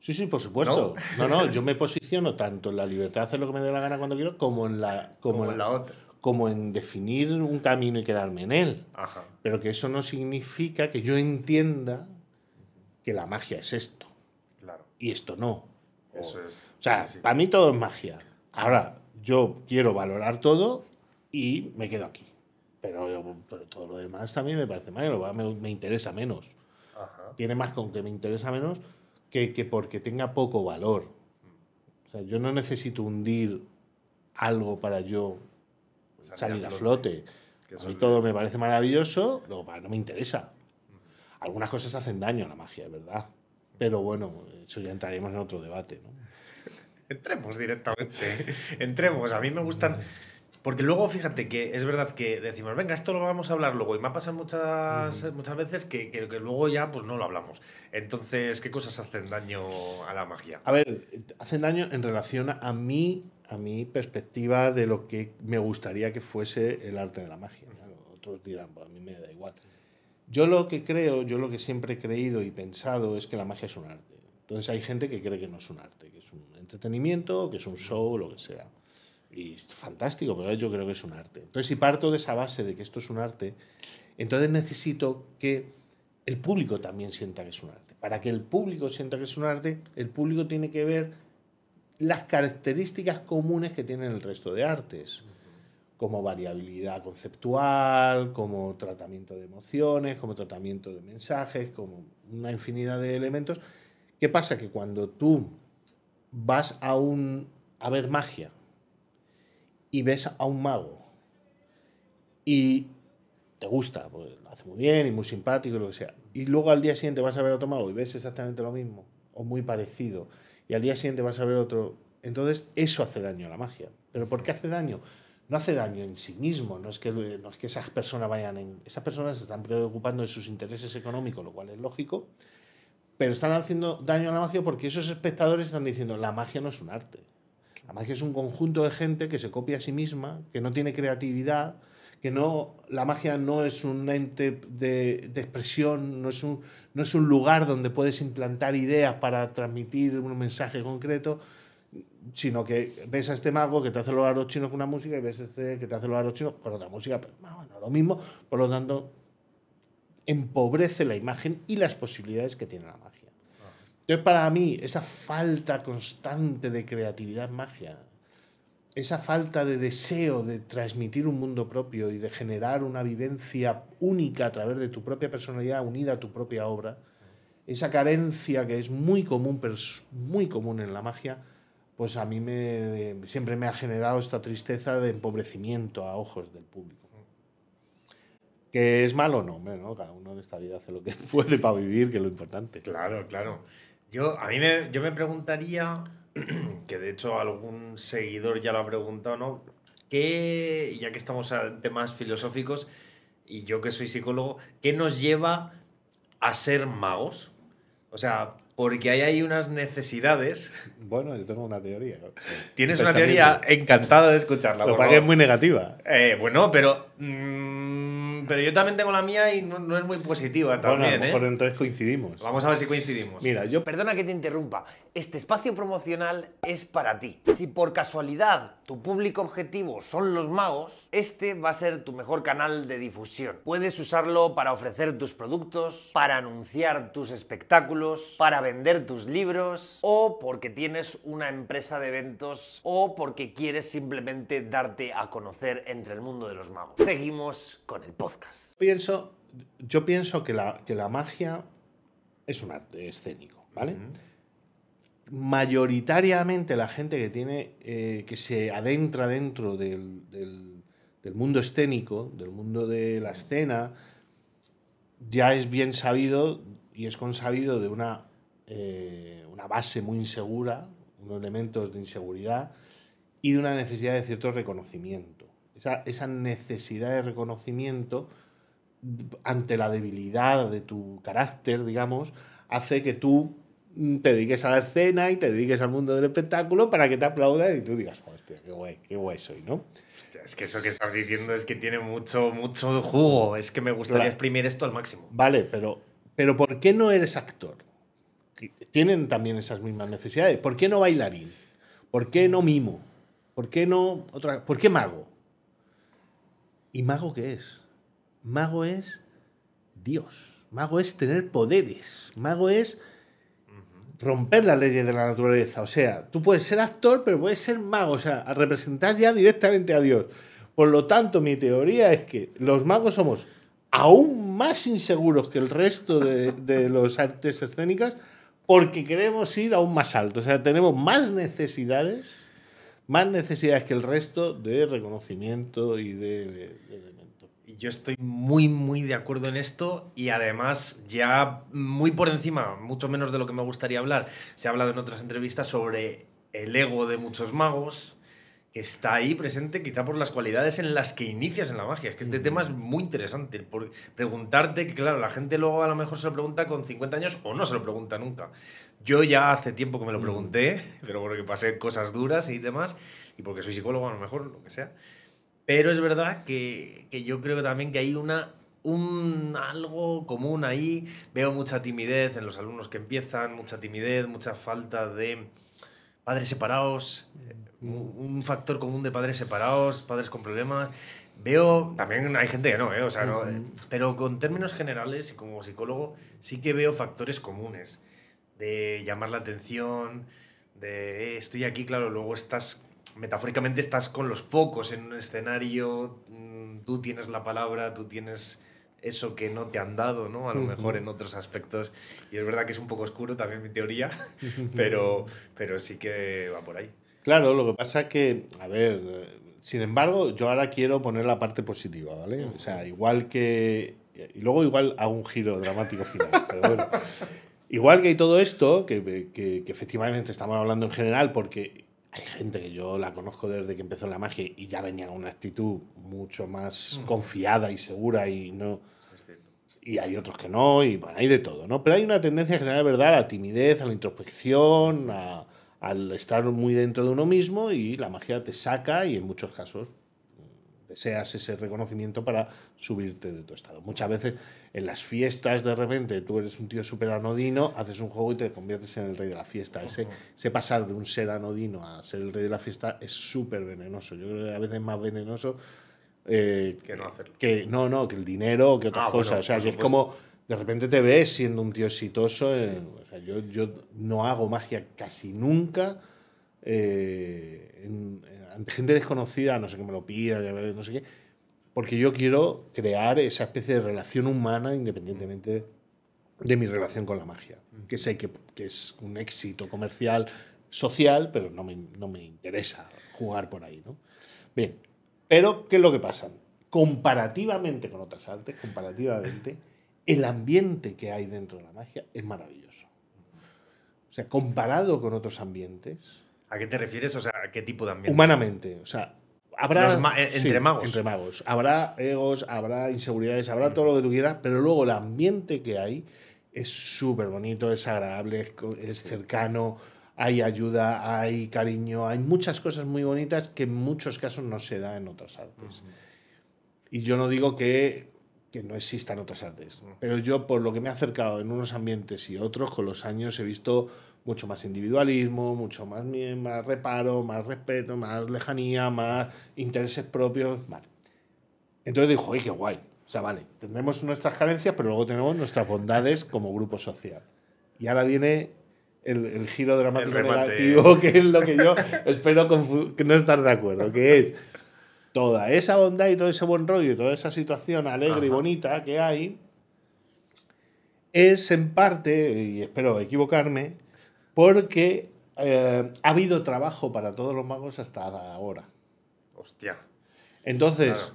Sí, sí, por supuesto. No, no, yo me posiciono tanto en la libertad de hacer lo que me dé la gana cuando quiero, como en la, como, en la otra. Como en definir un camino y quedarme en él. Ajá. Pero que eso no significa que yo entienda que la magia es esto. Claro. Y esto no. Eso es. O sea, para mí todo es magia. Ahora, yo quiero valorar todo y me quedo aquí. Pero, todo lo demás también me parece mal, me, interesa menos. Tiene más con que me interesa menos que, porque tenga poco valor. O sea, yo no necesito hundir algo para yo salir, a flote. todo me parece maravilloso, no me interesa. Algunas cosas hacen daño a la magia, verdad. Pero bueno, eso ya entraremos en otro debate. ¿no? Entremos directamente. ¿eh? Entremos. A mí me gustan. Porque luego, fíjate que es verdad que decimos, venga, esto lo vamos a hablar luego. Y me ha pasado muchas, muchas veces que, que, luego ya pues no lo hablamos. Entonces, ¿qué cosas hacen daño a la magia? A ver, hacen daño en relación a mí a mi perspectiva de lo que me gustaría que fuese el arte de la magia. otros dirán, pues, a mí me da igual. Yo lo que creo, yo lo que siempre he creído y pensado es que la magia es un arte. Entonces hay gente que cree que no es un arte, que entretenimiento, que es un show, lo que sea. Y es fantástico, pero yo creo que es un arte. Entonces, si parto de esa base de que esto es un arte, entonces necesito que el público también sienta que es un arte. Para que el público sienta que es un arte, el público tiene que ver las características comunes que tienen el resto de artes, como variabilidad conceptual, como tratamiento de emociones, como tratamiento de mensajes, como una infinidad de elementos. ¿Qué pasa? Que cuando tú vas a ver magia y ves a un mago y te gusta, pues, lo hace muy bien y muy simpático y lo que sea. Y luego al día siguiente vas a ver otro mago y ves exactamente lo mismo o muy parecido. Y al día siguiente vas a ver otro. Entonces, eso hace daño a la magia. ¿Pero por qué hace daño? No hace daño en sí mismo, no es que, no es que esas personas vayan en. Esas personas se están preocupando de sus intereses económicos, lo cual es lógico, pero están haciendo daño a la magia porque esos espectadores están diciendo, la magia no es un arte. La magia es un conjunto de gente que se copia a sí misma, que no tiene creatividad, que no, la magia no es un ente de, expresión, no es, un, no es un lugar donde puedes implantar ideas para transmitir un mensaje concreto, sino que ves a este mago que te hace los aros chinos con una música y ves a este que te hace los aros chinos con otra música, pero bueno, lo mismo, por lo tanto, empobrece la imagen y las posibilidades que tiene la magia. Ah. Entonces, para mí, esa falta constante de creatividad magia, esa falta de deseo de transmitir un mundo propio y de generar una vivencia única a través de tu propia personalidad unida a tu propia obra, esa carencia que es muy común, muy común en la magia, pues a mí me, siempre me ha generado esta tristeza de empobrecimiento a ojos del público. ¿Que es malo? No, no. Cada uno en esta vida hace lo que puede para vivir, que es lo importante. Claro, claro. Yo, a mí me, yo me preguntaría, que de hecho algún seguidor ya lo ha preguntado, ¿no? ¿Qué, ya que estamos a temas filosóficos, y yo que soy psicólogo, ¿qué nos lleva a ser magos? O sea, porque hay unas necesidades. Bueno, yo tengo una teoría. Tienes una teoría encantada de escucharla. Lo que es muy negativa. Eh, bueno, pero. Mm, pero yo también tengo la mía y no, es muy positiva también. Bueno, ¿eh? entonces coincidimos. Vamos a ver si coincidimos. Mira, yo. Perdona que te interrumpa este espacio promocional es para ti. Si por casualidad tu público objetivo son los magos, este va a ser tu mejor canal de difusión. Puedes usarlo para ofrecer tus productos, para anunciar tus espectáculos, para vender tus libros o porque tienes una empresa de eventos o porque quieres simplemente darte a conocer entre el mundo de los magos. Seguimos con el podcast. Pienso, yo pienso que la, la magia es un arte escénico, ¿vale? mayoritariamente la gente que tiene, eh, que se adentra dentro del, mundo escénico, del mundo de la escena, ya es bien sabido y es consabido de una, eh, una base muy insegura, unos elementos de inseguridad y de una necesidad de cierto reconocimiento. esa necesidad de reconocimiento ante la debilidad de tu carácter, digamos, hace que tú Mm, te dediques a la escena y te dediques al mundo del espectáculo para que te aplaudan y tú digas, hostia, qué guay, qué guay soy, ¿no? es que eso que estás diciendo es que tiene mucho, mucho jugo. Es que me gustaría exprimir esto al máximo. Vale, pero, pero ¿por qué no eres actor? Tienen también esas mismas necesidades. ¿Por qué no bailarín? ¿Por qué no mimo? ¿Por qué no otra? ¿Por qué mago? ¿Y mago qué es? Mago es Dios. Mago es tener poderes. Mago es romper las leyes de la naturaleza. O sea, tú puedes ser actor, pero puedes ser mago, o sea, representar ya directamente a Dios. Por lo tanto, mi teoría es que los magos somos aún más inseguros que el resto de, de los artes escénicas porque queremos ir aún más alto. O sea, tenemos más necesidades, más necesidades que el resto de reconocimiento y de yo estoy muy, muy de acuerdo en esto y además ya muy por encima, mucho menos de lo que me gustaría hablar, se ha hablado en otras entrevistas sobre el ego de muchos magos que está ahí presente quizá por las cualidades en las que inicias en la magia. Es que este tema es muy interesante. Por preguntarte, que claro, la gente luego a lo mejor se lo pregunta con 50 años o no se lo pregunta nunca. Yo ya hace tiempo que me lo pregunté, pero porque pasé cosas duras y demás, y porque soy psicólogo a lo mejor, lo que sea. Pero es verdad que, yo creo también que hay una un algo común ahí. Veo mucha timidez en los alumnos que empiezan, mucha timidez, mucha falta de padres separados, un factor común de padres separados, padres con problemas. Veo, también hay gente que no, ¿eh? pero con términos generales y como psicólogo sí que veo factores comunes de llamar la atención, de eh, estoy aquí, claro, luego estás metafóricamente estás con los focos en un escenario, mm, tú tienes la palabra, tú tienes eso que no te han dado, ¿no? A lo mejor en otros aspectos. Y es verdad que es un poco oscuro también mi teoría, pero, pero sí que va por ahí. Claro, lo que pasa que, a ver, sin embargo, yo ahora quiero poner la parte positiva, ¿vale? O sea, igual que... Y luego igual hago un giro dramático final, pero bueno. Igual que todo esto, que, que efectivamente estamos hablando en general, porque hay gente que yo la conozco desde que empezó la magia y ya venía con una actitud mucho más mm. confiada y segura y no y hay otros que no, y bueno, hay de todo, ¿no? Pero hay una tendencia general, ¿verdad?, a la timidez, a la introspección, al estar muy dentro de uno mismo y la magia te saca y en muchos casos mm, deseas ese reconocimiento para subirte de tu estado. Muchas veces en las fiestas de repente tú eres un tío súper anodino, haces un juego y te conviertes en el rey de la fiesta. Ese, pasar de un ser anodino a ser el rey de la fiesta es súper venenoso. Yo creo que a veces es más venenoso eh, que no no, que el dinero que otras ah, cosas. o sea, es como de repente te ves siendo un tío exitoso. Eh, yo, yo no hago magia casi nunca. Eh, gente desconocida, no sé qué me lo pida, no sé qué porque yo quiero crear esa especie de relación humana independientemente de mi relación con la magia, que sé que, que es un éxito comercial, social, pero no me, no me interesa jugar por ahí. ¿no? Bien, pero ¿qué es lo que pasa? Comparativamente con otras artes, comparativamente, el ambiente que hay dentro de la magia es maravilloso. O sea, comparado con otros ambientes. ¿A qué te refieres? O sea, ¿a qué tipo de ambiente? Humanamente. O sea, habrá eh, entre magos. Entre magos. Habrá egos, habrá inseguridades, habrá todo lo que tú quieras, pero luego el ambiente que hay es súper bonito, es agradable, es cercano, hay ayuda, hay cariño, hay muchas cosas muy bonitas que en muchos casos no se da en otras artes. Y yo no digo que, que no existan otras artes, pero yo por lo que me he acercado en unos ambientes y otros, con los años he visto mucho más individualismo, mucho más, más reparo, más respeto, más lejanía, más intereses propios. Vale. Entonces dijo, ¡ay, qué guay! O sea, vale, tenemos nuestras carencias, pero luego tenemos nuestras bondades como grupo social. Y ahora viene el, giro dramático que es lo que yo espero que no estar de acuerdo, que es toda esa bondad y todo ese buen rollo y toda esa situación alegre y bonita que hay, es en parte, y espero equivocarme, porque eh, ha habido trabajo para todos los magos hasta ahora. Hostia. Entonces,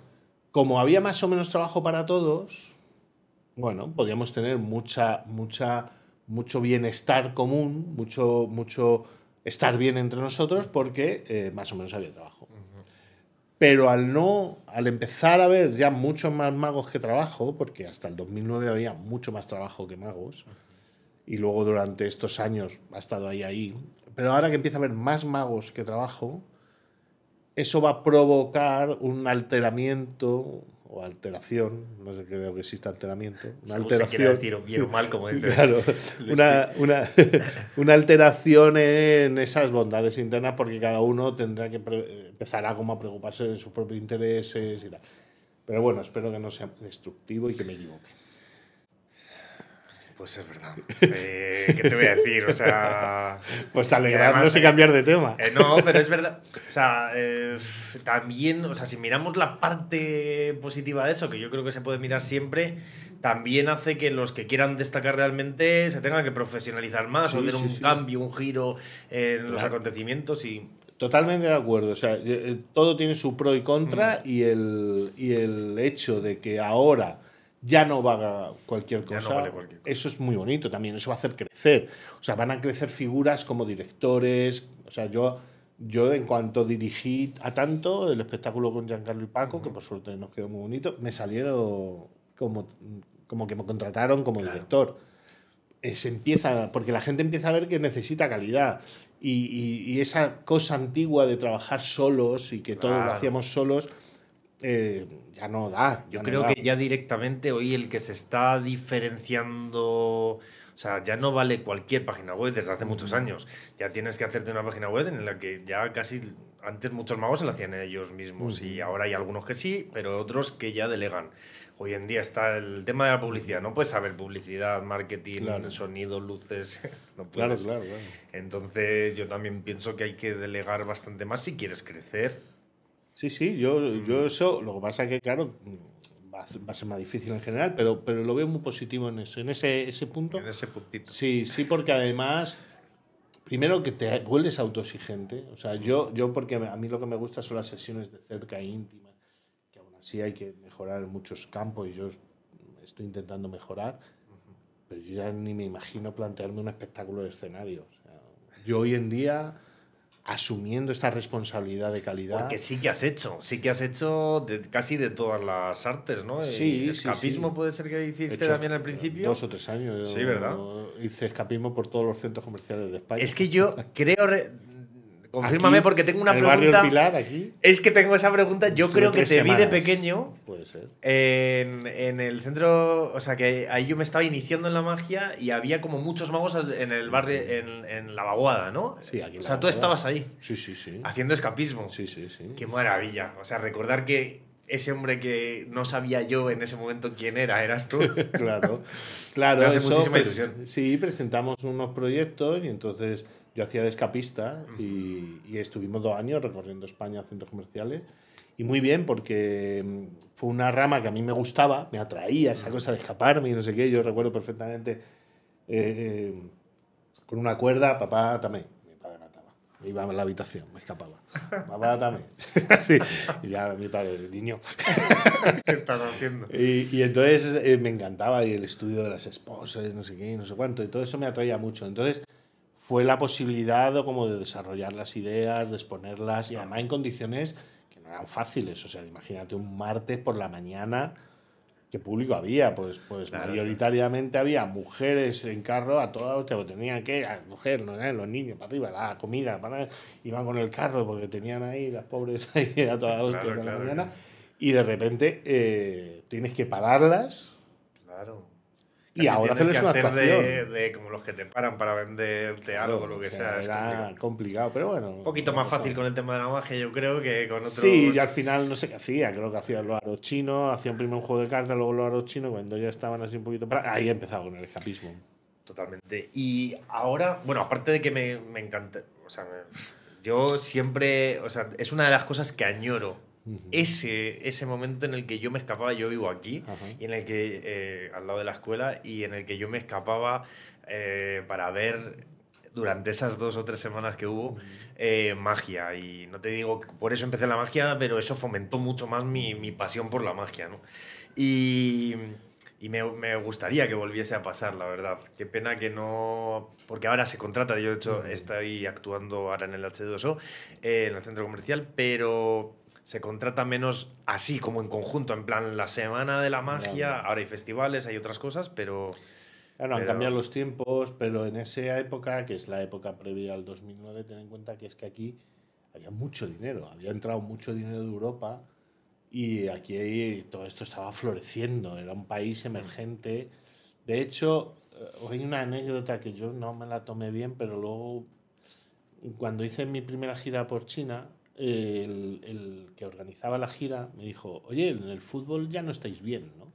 como había más o menos trabajo para todos, bueno, podíamos tener mucha, mucha, mucho bienestar común, mucho, mucho estar bien entre nosotros, porque eh, más o menos había trabajo. Pero al no, al empezar a ver ya muchos más magos que trabajo, porque hasta el 2009 había mucho más trabajo que magos, y luego durante estos años ha estado ahí, ahí. Pero ahora que empieza a haber más magos que trabajo, eso va a provocar un alteramiento o alteración, no sé, veo que exista alteramiento, una alteración, bien o mal, como una, alteración en esas bondades internas porque cada uno tendrá que empezará como a preocuparse de sus propios intereses y Pero bueno, espero que no sea destructivo y que me equivoque. Pues es verdad. Eh, ¿Qué te voy a decir? O sea. Pues alegrarnos y, eh, cambiar de tema. Eh, no, pero es verdad. O sea, también, o sea, si miramos la parte positiva de eso, que yo creo que se puede mirar siempre, también hace que los que quieran destacar realmente se tengan que profesionalizar más o tener un cambio, un giro en los acontecimientos y. Totalmente de acuerdo. O sea, todo tiene su pro y contra, mm. y, y el hecho de que ahora ya no va cualquier vale cualquier cosa. Eso es muy bonito también, eso va a hacer crecer. O sea, van a crecer figuras como directores. O sea, yo, yo en cuanto dirigí a tanto el espectáculo con Giancarlo y Paco, que por suerte nos quedó muy bonito, me salieron como, como que me contrataron como director. Eh, se empieza, porque la gente empieza a ver que necesita calidad. Y, esa cosa antigua de trabajar solos y que todos lo hacíamos solos eh, ya no da. Yo creo que ya directamente hoy el que se está diferenciando... O sea, ya no vale cualquier página web desde hace muchos años. Ya tienes que hacerte una página web en la que ya casi antes muchos magos se la hacían ellos mismos y ahora hay algunos que sí, pero otros que ya delegan. Hoy en día está el tema de la publicidad. No puedes saber publicidad, marketing, sonido, luces. no puedes. Entonces yo también pienso que hay que delegar bastante más si quieres crecer Sí, sí, yo, yo mm. eso, lo que pasa es que, claro, mm, va a ser más difícil en general, pero, pero lo veo muy positivo en eso, en ese, ese punto. En ese puntito. Sí, sí, porque además, primero que te vuelves autoexigente, o sea, yo, yo porque a mí lo que me gusta son las sesiones de cerca íntima que aún así hay que mejorar en muchos campos y yo estoy intentando mejorar, pero yo ya ni me imagino plantearme un espectáculo de escenario. yo hoy en día asumiendo esta responsabilidad de calidad. Porque sí que has hecho, sí que has hecho casi de todas las artes, ¿no? Sí, escapismo puede ser que hiciste también al principio. Dos o tres años. Sí, ¿verdad? Hice escapismo por todos los centros comerciales de España. Es que yo creo, Confírmame porque tengo una pregunta. Es que tengo esa pregunta. Yo creo que te vi de pequeño. Puede ser. En, el centro. O sea, que ahí yo me estaba iniciando en la magia y había como muchos magos en el barrio, en, la vaguada, ¿no? Sí, aquí. O sea, tú estabas ahí. Sí, sí, sí. Haciendo escapismo. Sí, sí, sí. Qué maravilla. O sea, recordar que ese hombre que no sabía yo en ese momento quién era, eras tú. claro, claro. ilusión. sí, presentamos unos proyectos y entonces yo hacía de escapista y, estuvimos dos años recorriendo España, centros comerciales. Y muy bien, porque mm, fue una rama que a mí me gustaba, me atraía esa cosa de escaparme y no sé qué. Yo recuerdo perfectamente eh, con una cuerda, papá también. Mi padre ataba. iba a la habitación, me escapaba. Papá también. Y ya mi padre, el niño. ¿Qué estaba haciendo? Y, entonces eh, me encantaba y el estudio de las esposas, no sé qué, no sé cuánto. Y todo eso me atraía mucho. Entonces fue la posibilidad como de desarrollar las ideas, de exponerlas, y además en condiciones que no eran fáciles. O sea, imagínate un martes por la mañana, ¿qué público había? Pues, pues mayoritariamente había mujeres en carro a todas las... que tenían que coger ¿Eh? los niños para arriba, la comida, para, iban con el carro porque tenían ahí las pobres ahí a todas las por la mañana. Y de repente eh, tienes que pararlas. Claro y ahora tienes que hacer de, como los que te paran para venderte algo, o lo que sea, Es complicado. pero bueno. Un poquito más fácil con el tema de la magia, yo creo, que con otros. Sí, y al final no sé qué hacía. Creo que hacía los aros chinos, hacía primero un juego de cartas, luego los aros chinos, cuando ya estaban así un poquito Ahí he empezado con el escapismo. Totalmente. Y ahora, bueno, aparte de que me, me encanta. O sea, yo siempre. O sea, es una de las cosas que añoro ese, ese momento en el que yo me escapaba, yo vivo aquí, y en el que, eh, al lado de la escuela, y en el que yo me escapaba eh, para ver durante esas dos o tres semanas que hubo eh, magia. Y no te digo que por eso empecé la magia, pero eso fomentó mucho más mi, mi pasión por la magia. ¿no? Y, y me, me, gustaría que volviese a pasar, la verdad. Qué pena que no... Porque ahora se contrata, yo de hecho estoy actuando ahora en el H2O, en el centro comercial, pero se contrata menos así, como en conjunto, en plan la semana de la magia. Ahora hay festivales, hay otras cosas, pero. Claro, pero... han cambiado los tiempos, pero en esa época, que es la época previa al 2009, ten en cuenta que es que aquí había mucho dinero, había entrado mucho dinero de Europa y aquí todo esto estaba floreciendo, era un país emergente. De hecho, eh, hay una anécdota que yo no me la tomé bien, pero luego, cuando hice mi primera gira por China, el, que organizaba la gira me dijo, oye, en el fútbol ya no estáis bien, ¿no?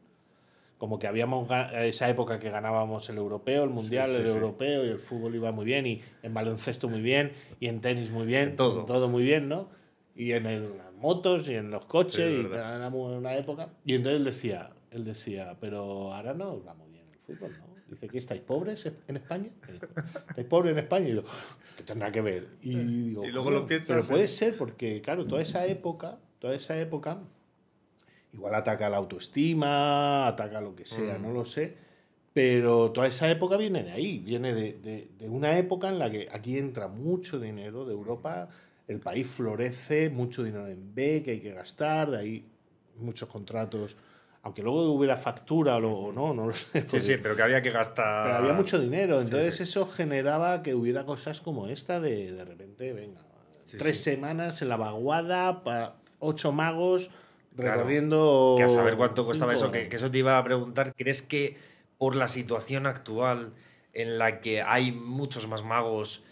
Como que habíamos esa época que ganábamos el europeo, el mundial, el europeo, y el fútbol iba muy bien, y en baloncesto muy bien, y en tenis muy bien, todo. todo muy bien, ¿no? Y en las motos, y en los coches, y en una época. Y entonces él decía, él decía, pero ahora no va muy bien el fútbol, ¿no? Dice, que estáis pobres en España? ¿Estáis pobres en España? Y yo, ¿qué tendrá que ver? Y, luego lo Pero puede ser porque, claro, toda esa época, toda esa época, igual ataca la autoestima, ataca lo que sea, no mm. lo sé. Pero toda esa época viene de ahí, viene de, de, una época en la que aquí entra mucho dinero de Europa, el país florece, mucho dinero en B que hay que gastar, de ahí muchos contratos aunque luego hubiera factura o no, no lo sé. Sí, sí, pero que había que gastar. Pero había mucho dinero, entonces eso generaba que hubiera cosas como esta de de repente, venga, tres semanas en la vaguada, para ocho magos recorriendo. Claro, que a saber cuánto costaba eso, que, eso te iba a preguntar. ¿Crees que por la situación actual en la que hay muchos más magos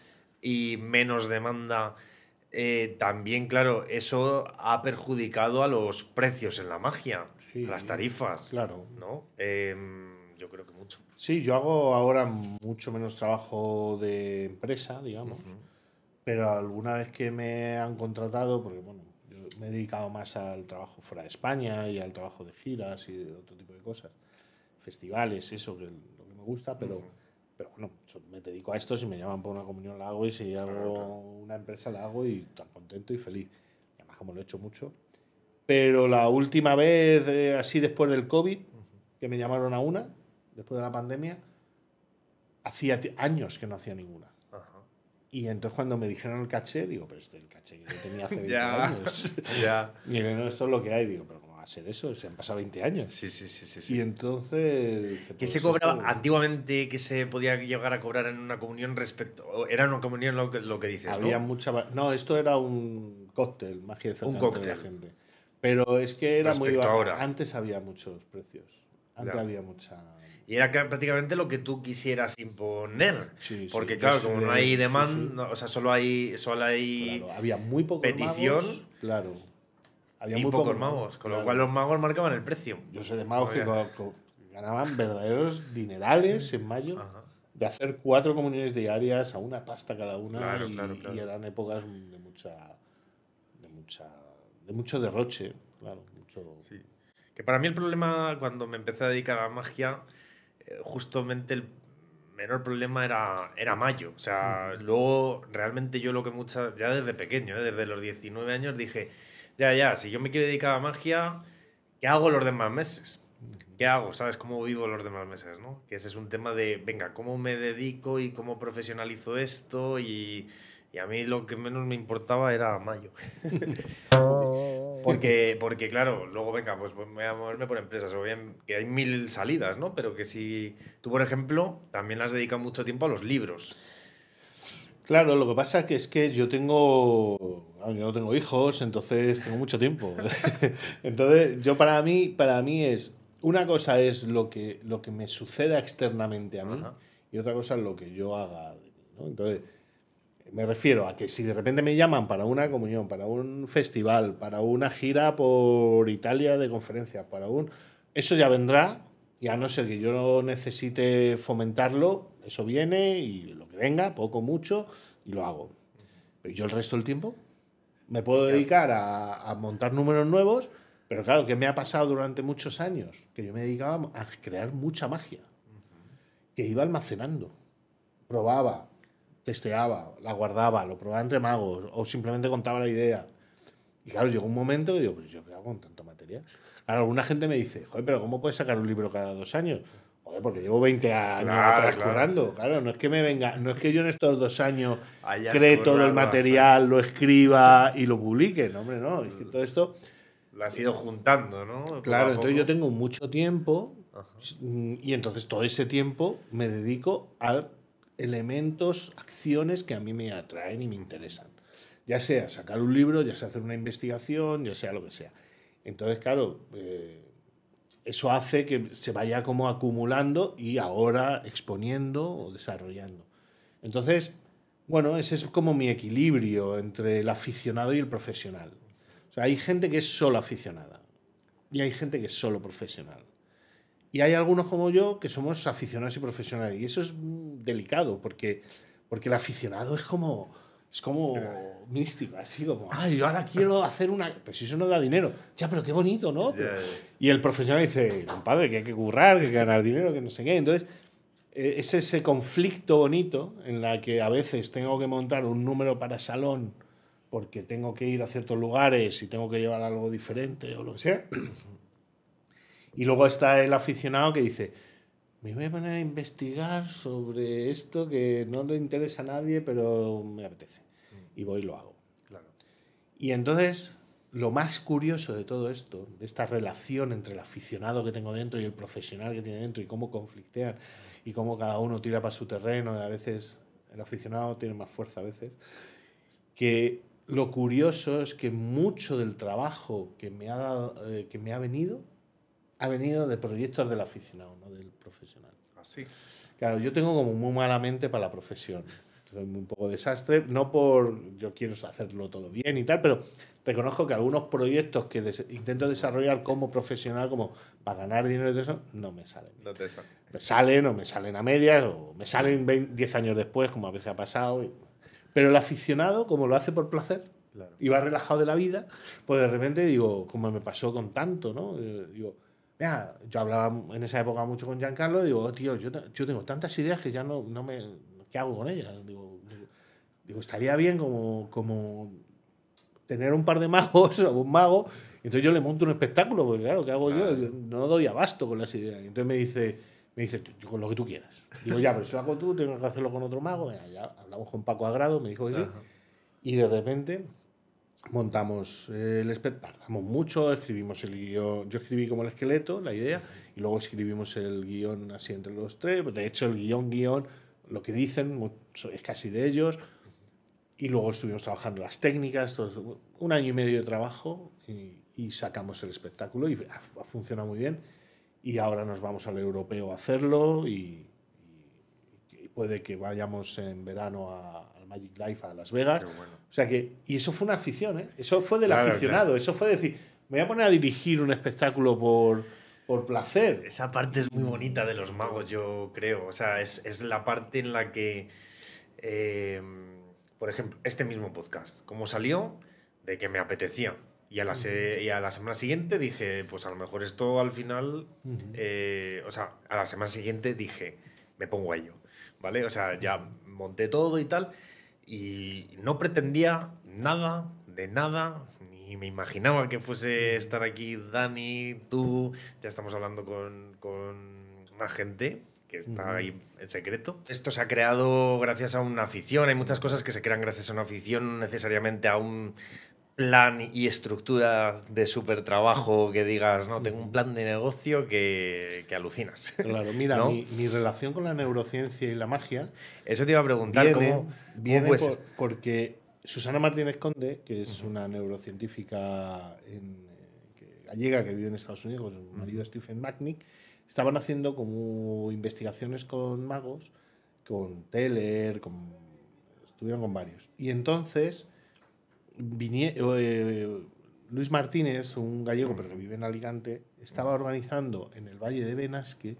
y menos demanda? Eh, también, claro, eso ha perjudicado a los precios en la magia las tarifas. Claro. ¿no? Em, yo creo que mucho. Sí, yo hago ahora mucho menos trabajo de empresa, digamos. Pero alguna vez que me han contratado, porque bueno, me he dedicado más al trabajo fuera de España y al trabajo de giras y de otro tipo de cosas. Festivales, eso que lo que me gusta, pero. pero bueno, me dedico a esto, si me llaman por una comunión la hago y si hago una empresa la hago y tan contento y feliz. Y además como lo he hecho mucho, pero la última vez, eh, así después del COVID, que me llamaron a una, después de la pandemia, hacía años que no hacía ninguna. Y entonces cuando me dijeron el caché, digo, pero este es el caché que yo tenía hace 20 años. ya. Y no, esto es lo que hay. Digo, pero ¿cómo va a ser eso? Se han pasado 20 años. Sí, sí, sí. sí, Y entonces... ¿Qué se cobraba antiguamente que se podía llegar a cobrar en una comunión respecto... Era una comunión lo que, lo que dices, Había mucha... No, esto era un cóctel, más que de un cóctel. gente. Pero es que era muy Antes había muchos precios. Antes había mucha. Y era prácticamente lo que tú quisieras imponer. porque, claro, como no hay demanda, o sea, solo hay. Solo hay había muy pocos petición. Magos, claro. Había muy pocos, magos. Con lo cual los magos marcaban el precio. Yo sé de magos que ganaban verdaderos dinerales en mayo. De hacer cuatro comuniones diarias a una pasta cada una. y, y eran épocas de mucha. de mucha de mucho derroche, claro. Que para mí el problema cuando me empecé a dedicar a la magia, eh, justamente el menor problema era, era mayo. O sea, luego realmente yo lo que muchas, ya desde pequeño, ¿eh? desde los 19 años dije, ya, ya, si yo me quiero dedicar a la magia, ¿qué hago los demás meses? ¿Qué hago? ¿Sabes cómo vivo los demás meses? ¿no? Que ese es un tema de, venga, ¿cómo me dedico y cómo profesionalizo esto? Y y a mí lo que menos me importaba era mayo. porque, porque, claro, luego venga, pues voy a moverme por empresas. O bien, que hay mil salidas, ¿no? Pero que si tú, por ejemplo, también has dedicado mucho tiempo a los libros. Claro, lo que pasa que es que yo tengo. Ah, yo no tengo hijos, entonces tengo mucho tiempo. entonces, yo para mí, para mí es. Una cosa es lo que, lo que me suceda externamente a mí y otra cosa es lo que yo haga. ¿no? Entonces me refiero a que si de repente me llaman para una comunión, para un festival, para una gira por Italia de conferencias, para un... Eso ya vendrá y a no ser que yo necesite fomentarlo, eso viene y lo que venga, poco, mucho, y lo hago. Pero yo el resto del tiempo me puedo dedicar a, a montar números nuevos, pero claro, que me ha pasado durante muchos años? Que yo me dedicaba a crear mucha magia, que iba almacenando, probaba, testeaba, la guardaba, lo probaba entre magos o simplemente contaba la idea. Y claro, llegó un momento que digo, pues yo qué hago con tanto material. Claro, alguna gente me dice, joder, pero ¿cómo puedes sacar un libro cada dos años? porque llevo 20 años claro, claro. no es que me venga, no es que yo en estos dos años cree todo el material, lo escriba y lo publique. No, hombre, no. Es que todo esto. Lo has ido juntando, ¿no? claro, entonces yo tengo mucho tiempo y entonces todo ese tiempo me dedico a elementos, acciones que a mí me atraen y me interesan. Ya sea sacar un libro, ya sea hacer una investigación, ya sea lo que sea. Entonces, claro, eh, eso hace que se vaya como acumulando y ahora exponiendo o desarrollando. Entonces, bueno, ese es como mi equilibrio entre el aficionado y el profesional. O sea, hay gente que es solo aficionada y hay gente que es solo profesional. Y hay algunos como yo que somos aficionados y profesionales. Y eso es delicado, porque, porque el aficionado es como, es como eh. místico, así como, ay, yo ahora quiero hacer una... Pero si eso no da dinero. Ya, pero qué bonito, ¿no? Y el profesional dice, compadre, que hay que currar, que hay que ganar dinero, que no sé qué. Entonces, e-, es ese conflicto bonito en la que a veces tengo que montar un número para salón porque tengo que ir a ciertos lugares y tengo que llevar algo diferente o lo que sea. Y luego está el aficionado que dice, me voy a poner a investigar sobre esto que no le interesa a nadie, pero me apetece. Mm. Y voy y lo hago. Y entonces, lo más curioso de todo esto, de esta relación entre el aficionado que tengo dentro y el profesional que tiene dentro y cómo conflictean y cómo cada uno tira para su terreno, y a veces el aficionado tiene más fuerza a veces, que lo curioso es que mucho del trabajo que me ha, eh, que me ha venido ha venido de proyectos del aficionado, no del profesional. Así. Ah, claro, yo tengo como muy mala mente para la profesión. Soy un poco desastre, no por yo quiero hacerlo todo bien y tal, pero reconozco que algunos proyectos que intento desarrollar como profesional, como para ganar dinero y todo eso, no me salen. No te salen. Me salen o me salen a medias o me salen 10 años después, como a veces ha pasado. Pero el aficionado, como lo hace por placer, y va relajado de la vida, pues de repente digo, como me pasó con tanto, ¿no? Eh, digo, yo hablaba en esa época mucho con Giancarlo y digo, tío, yo, tengo tantas ideas que ya no, no me... ¿Qué hago con ellas? Digo, estaría bien como, como tener un par de magos o un mago. Y entonces yo le monto un espectáculo, porque claro, ¿qué hago yo? No doy abasto con las ideas. entonces me dice, me dice, con lo que tú quieras. Digo, ya, pero si lo hago tú, tengo que hacerlo con otro mago. ya hablamos con Paco Agrado, me dijo que sí. Y de repente montamos eh, el espectáculo, hablamos mucho, escribimos el guión, yo escribí como el esqueleto, la idea, y luego escribimos el guión así entre los tres, de hecho el guión, guión, lo que dicen es casi de ellos, y luego estuvimos trabajando las técnicas, todo, un año y medio de trabajo, y, sacamos el espectáculo, y ha, funcionado muy bien, y ahora nos vamos al europeo a hacerlo, y, puede que vayamos en verano al Magic Life a Las Vegas. bueno o sea que, y eso fue una afición, ¿eh? Eso fue del aficionado, eso fue decir, me voy a poner a dirigir un espectáculo por, placer. Esa parte es muy bonita de los magos, yo creo. O sea, es, la parte en la que, em, por ejemplo, este mismo podcast, como salió, de que me apetecía. Y a, la a la semana siguiente dije, pues a lo mejor esto al final, eh, o sea, a la semana siguiente dije, me pongo a ello, ¿vale? O sea, ya monté todo y tal y no pretendía nada, de nada, ni me imaginaba que fuese estar aquí Dani, tú, ya estamos hablando con, una gente que está ahí en secreto. Esto se ha creado gracias a una afición, hay muchas cosas que se crean gracias a una afición, no necesariamente a un plan y estructura de super trabajo que digas, no, tengo un plan de negocio que, alucinas. Claro, mira, mi, relación con la neurociencia y la magia. Eso te iba a preguntar, ¿cómo, viene Porque Susana Martínez Conde, que es una neurocientífica que, gallega que vive en Estados Unidos con su marido Stephen Magnick estaban haciendo como investigaciones con magos, con Teller, con, estuvieron con varios. Y entonces eh, Luis Martínez, un gallego pero que vive en Alicante, estaba organizando en el Valle de Benasque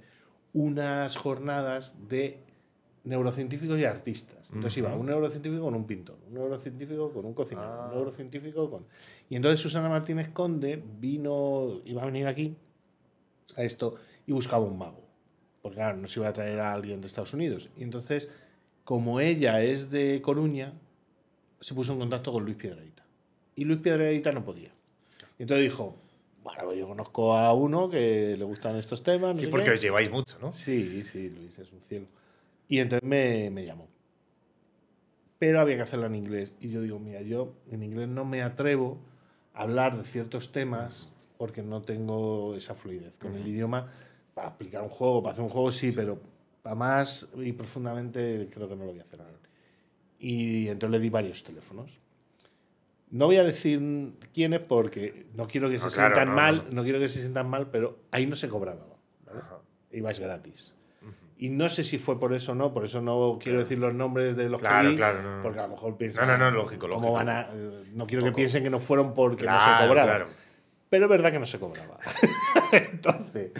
unas jornadas de neurocientíficos y artistas. Entonces iba un neurocientífico con un pintor, un neurocientífico con un cocinero, un ah. neurocientífico con... Y entonces Susana Martínez Conde vino, iba a venir aquí a esto y buscaba un mago, porque claro, se iba a traer a alguien de Estados Unidos. Y entonces, como ella es de Coruña, se puso en contacto con Luis Piedraíta. Y Luis Piedraíta no podía. Y entonces dijo, bueno, pues yo conozco a uno que le gustan estos temas. sí, porque os lleváis mucho, ¿no? Sí, sí, Luis, es un cielo. Y entonces me, me llamó. Pero había que hacerla en inglés. Y yo digo, mira, yo en inglés no me atrevo a hablar de ciertos temas porque no tengo esa fluidez. Con el idioma, para aplicar un juego, para hacer un juego, sí, sí. pero para más y profundamente creo que no lo voy a hacer ahora y entonces le di varios teléfonos. No voy a decir quiénes porque no quiero que se sientan mal, no. quiero que se sientan mal, pero ahí no se cobraba. ¿vale? Ibais gratis. Y no sé si fue por eso o no, por eso no quiero decir los nombres de los claro, que claro, no, porque a lo mejor piensan. No, no, no, lógico, lógico. Eh, no quiero que piensen que no fueron porque no se cobraba. Pero es verdad que no se cobraba. Entonces.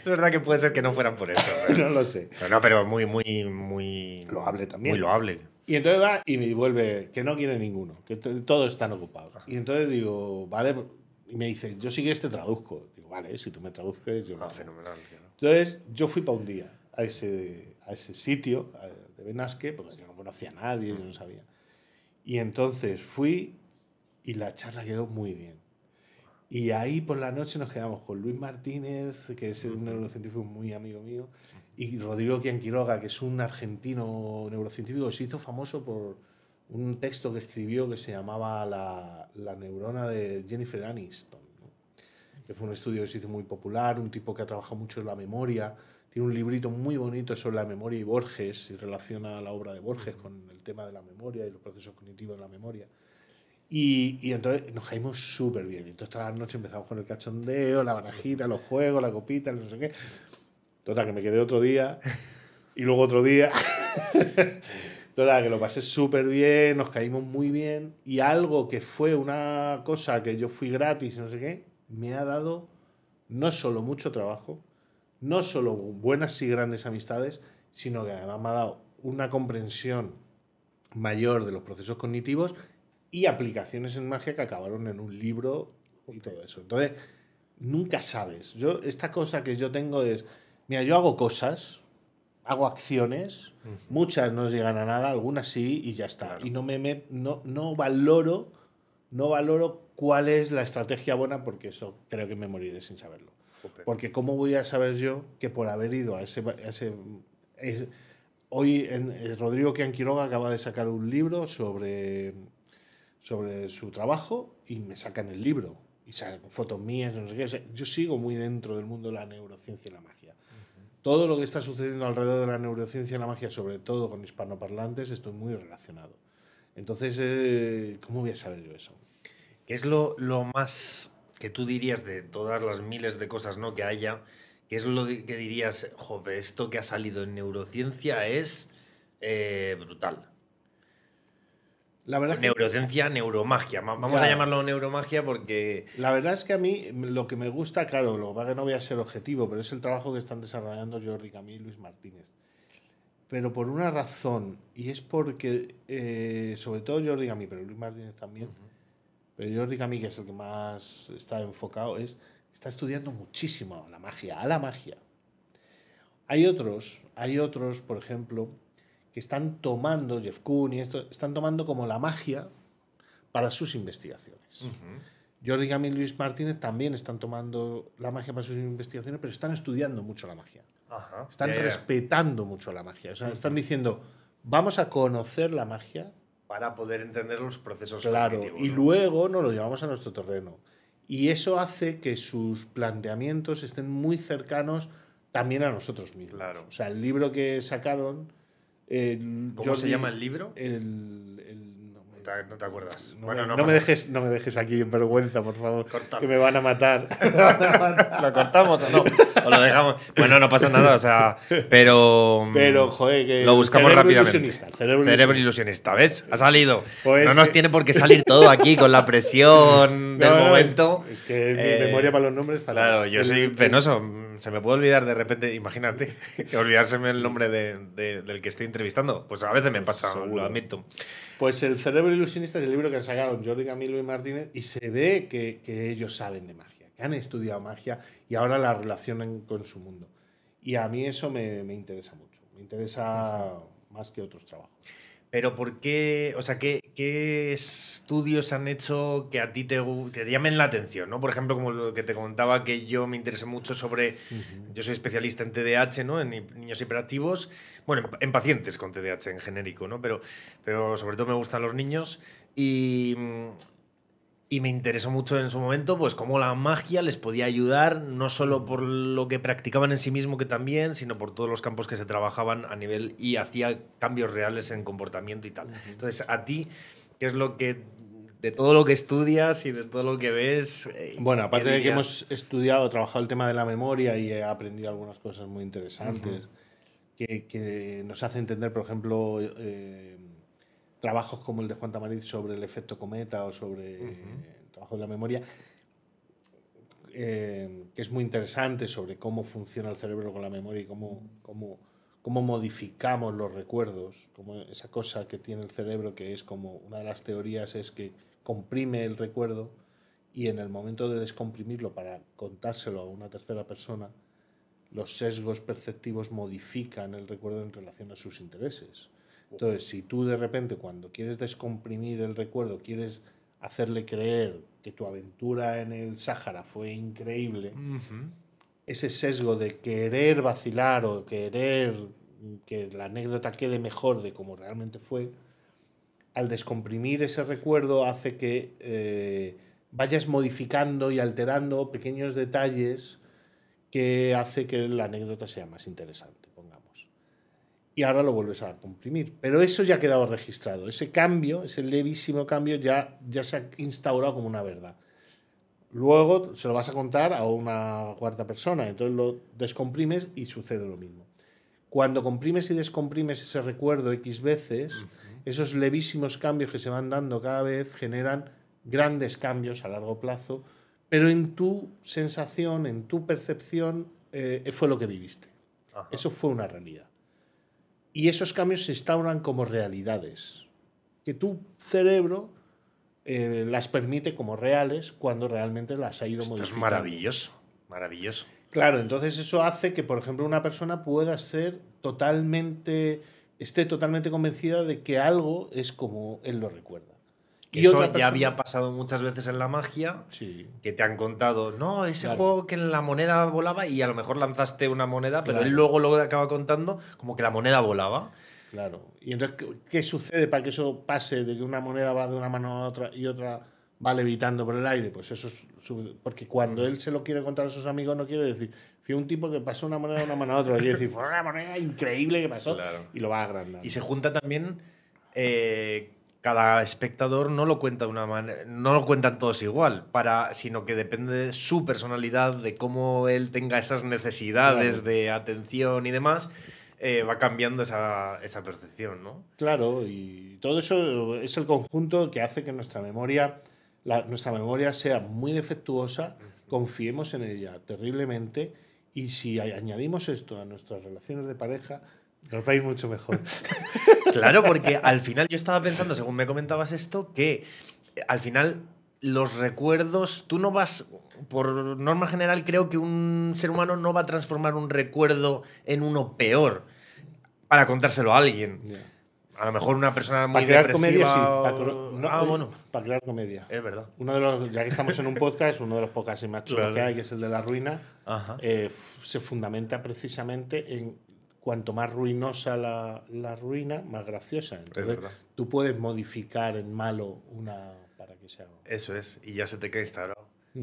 Es verdad que puede ser que no fueran por eso. ¿eh? no lo sé. Pero no, pero muy, muy, muy. Loable también. Muy loable. Y entonces va y me vuelve, que no quiere ninguno, que todos están ocupados. Y entonces digo, vale, y me dice, yo sí que este traduzco. Digo, vale, si tú me traduces, yo... Ah, fenomenal. Entonces yo fui para un día a ese, a ese sitio de Benasque, porque yo no conocía a nadie, yo no sabía. Y entonces fui y la charla quedó muy bien. Y ahí por la noche nos quedamos con Luis Martínez, que es un neurocientífico muy amigo mío, y Rodrigo Quianquiroga, que es un argentino neurocientífico se hizo famoso por un texto que escribió que se llamaba La, neurona de Jennifer Aniston, que fue un estudio que se hizo muy popular, un tipo que ha trabajado mucho en la memoria, tiene un librito muy bonito sobre la memoria y Borges, y relaciona la obra de Borges con el tema de la memoria y los procesos cognitivos de la memoria. Y, entonces nos caímos súper bien. Entonces todas las noches empezamos con el cachondeo, la barajita, los juegos, la copita, no sé qué que me quedé otro día y luego otro día. que lo pasé súper bien, nos caímos muy bien y algo que fue una cosa que yo fui gratis no sé qué, me ha dado no solo mucho trabajo, no solo buenas y grandes amistades, sino que además me ha dado una comprensión mayor de los procesos cognitivos y aplicaciones en magia que acabaron en un libro y todo eso. Entonces, nunca sabes. Yo, esta cosa que yo tengo es, Mira, yo hago cosas, hago acciones, muchas no llegan a nada, algunas sí y ya está. Y no me, no, no, valoro, no valoro cuál es la estrategia buena porque eso creo que me moriré sin saberlo. Porque cómo voy a saber yo que por haber ido a ese, hoy en, eh, Rodrigo Quian Quiroga acaba de sacar un libro sobre sobre su trabajo y me sacan el libro y sacan fotos mías, no sé qué. yo sigo muy dentro del mundo de la neurociencia y la magia. Todo lo que está sucediendo alrededor de la neurociencia y la magia, sobre todo con hispanoparlantes, estoy muy relacionado. Entonces, eh, ¿cómo voy a saber yo eso? ¿Qué es lo, más que tú dirías de todas las miles de cosas ¿no? que haya? ¿Qué es lo que dirías, joder, esto que ha salido en neurociencia es eh, brutal? La verdad Neurociencia, neuromagia. Vamos a llamarlo neuromagia porque. La verdad es que a mí lo que me gusta, claro, lo que no voy a ser objetivo, pero es el trabajo que están desarrollando Jordi Camí y Luis Martínez. Pero por una razón, y es porque, eh, sobre todo Jordi Camí, pero Luis Martínez también, pero Jordi Camí, que es el que más está enfocado, es está estudiando muchísimo la magia, a la magia. Hay otros, hay otros, por ejemplo, que están tomando, Jeff Kuhn y esto, están tomando como la magia para sus investigaciones. Jordi Gamil y Luis Martínez también están tomando la magia para sus investigaciones, pero están estudiando mucho la magia. están respetando mucho la magia. O sea, están diciendo, vamos a conocer la magia. Para poder entender los procesos Claro, y luego nos lo llevamos a nuestro terreno. Y eso hace que sus planteamientos estén muy cercanos también a nosotros mismos. Claro. O sea, el libro que sacaron ¿Cómo se llama el libro? el no te acuerdas. No, me, dejes, no me dejes aquí en vergüenza, por favor. Que me van a matar. ¿Lo cortamos o no? Bueno, no pasa nada, o sea. Pero. Pero, joder, Lo buscamos cerebro rápidamente. cerebro, ilusionista. ¿ves? Ha salido. Pues no nos tiene por qué salir todo aquí con la presión del momento. Es, que mi eh, memoria para los nombres. Claro, yo soy penoso. Se me puede olvidar de repente, imagínate, olvidárseme el nombre del que estoy entrevistando. Pues a veces me pasa, lo admito. Pues El cerebro ilusionista es el libro que sacaron Jordi Camilo y Martínez y se ve que, ellos saben de magia, que han estudiado magia y ahora la relacionan con su mundo. Y a mí eso me, interesa mucho, me interesa más que otros trabajos. Pero ¿por qué, o sea, qué, estudios han hecho que a ti te, llamen la atención? ¿no? Por ejemplo, como lo que te comentaba, que yo me interesé mucho sobre, yo soy especialista en TDAH, ¿no? en niños hiperactivos, bueno, en, pacientes con TDAH en genérico, ¿no? pero, pero sobre todo me gustan los niños y y me interesó mucho en su momento, pues cómo la magia les podía ayudar, no solo mm. por lo que practicaban en sí mismo, que también, sino por todos los campos que se trabajaban a nivel y hacía cambios reales en comportamiento y tal. Entonces, a ti, ¿qué es lo que de todo lo que estudias y de todo lo que ves. Eh, bueno, aparte de que hemos estudiado, trabajado el tema de la memoria y he aprendido algunas cosas muy interesantes que, que, nos hace entender, por ejemplo, eh, trabajos como el de Juan Tamariz sobre el efecto cometa o sobre el trabajo de la memoria, eh, que es muy interesante sobre cómo funciona el cerebro con la memoria y cómo, cómo modificamos los recuerdos, como esa cosa que tiene el cerebro que es como una de las teorías es que comprime el recuerdo y en el momento de descomprimirlo para contárselo a una tercera persona, los sesgos perceptivos modifican el recuerdo en relación a sus intereses. Entonces, si tú de repente cuando quieres descomprimir el recuerdo, quieres hacerle creer que tu aventura en el Sáhara fue increíble, ese sesgo de querer vacilar o querer que la anécdota quede mejor de como realmente fue, al descomprimir ese recuerdo hace que eh, vayas modificando y alterando pequeños detalles que hace que la anécdota sea más interesante y ahora lo vuelves a comprimir. Pero eso ya ha quedado registrado. Ese cambio, ese levísimo cambio, ya, ya se ha instaurado como una verdad. Luego se lo vas a contar a una cuarta persona, entonces lo descomprimes y sucede lo mismo. Cuando comprimes y descomprimes ese recuerdo X veces, esos levísimos cambios que se van dando cada vez generan grandes cambios a largo plazo, pero en tu sensación, en tu percepción, eh, fue lo que viviste. Eso fue una realidad. Y esos cambios se instauran como realidades, que tu cerebro eh, las permite como reales cuando realmente las ha ido Esto Es maravilloso, maravilloso. Claro, entonces eso hace que, por ejemplo, una persona pueda ser totalmente, esté totalmente convencida de que algo es como él lo recuerda eso ya había pasado muchas veces en la magia, que te han contado, no, ese juego que en la moneda volaba y a lo mejor lanzaste una moneda, pero él luego lo acaba contando como que la moneda volaba. Claro. ¿Y entonces ¿qué, sucede para que eso pase de que una moneda va de una mano a otra y otra va levitando por el aire? Pues eso es. Porque cuando él se lo quiere contar a sus amigos, no quiere decir. Fui un tipo que pasó una moneda de una mano a otra. y decir, fue una moneda increíble que pasó. Y lo va agrandar. Y se junta también. Eh, cada espectador no lo cuenta de una manera, no lo cuentan todos igual, para, sino que depende de su personalidad, de cómo él tenga esas necesidades de atención y demás. Eh, va cambiando esa, percepción, Claro, y todo eso es el conjunto que hace que nuestra memoria, nuestra memoria sea muy defectuosa, confiemos en ella terriblemente, y si añadimos esto a nuestras relaciones de pareja, lo veis mucho mejor. claro, porque al final yo estaba pensando, según me comentabas esto, que eh, al final los recuerdos, tú no vas, por norma general creo que un ser humano no va a transformar un recuerdo en uno peor para contárselo a alguien. A lo mejor una persona muy crear depresiva Comedia, sí. para, ah, eh, bueno. para crear comedia. Es verdad. Uno de los, ya que estamos en un podcast, uno de los podcasts más chulos que hay, que es el de la ruina, eh, se fundamenta precisamente en cuanto más ruinosa la, ruina, más graciosa. Entonces, tú puedes modificar en malo una para que sea. Eso es, y ya se te queda instalado.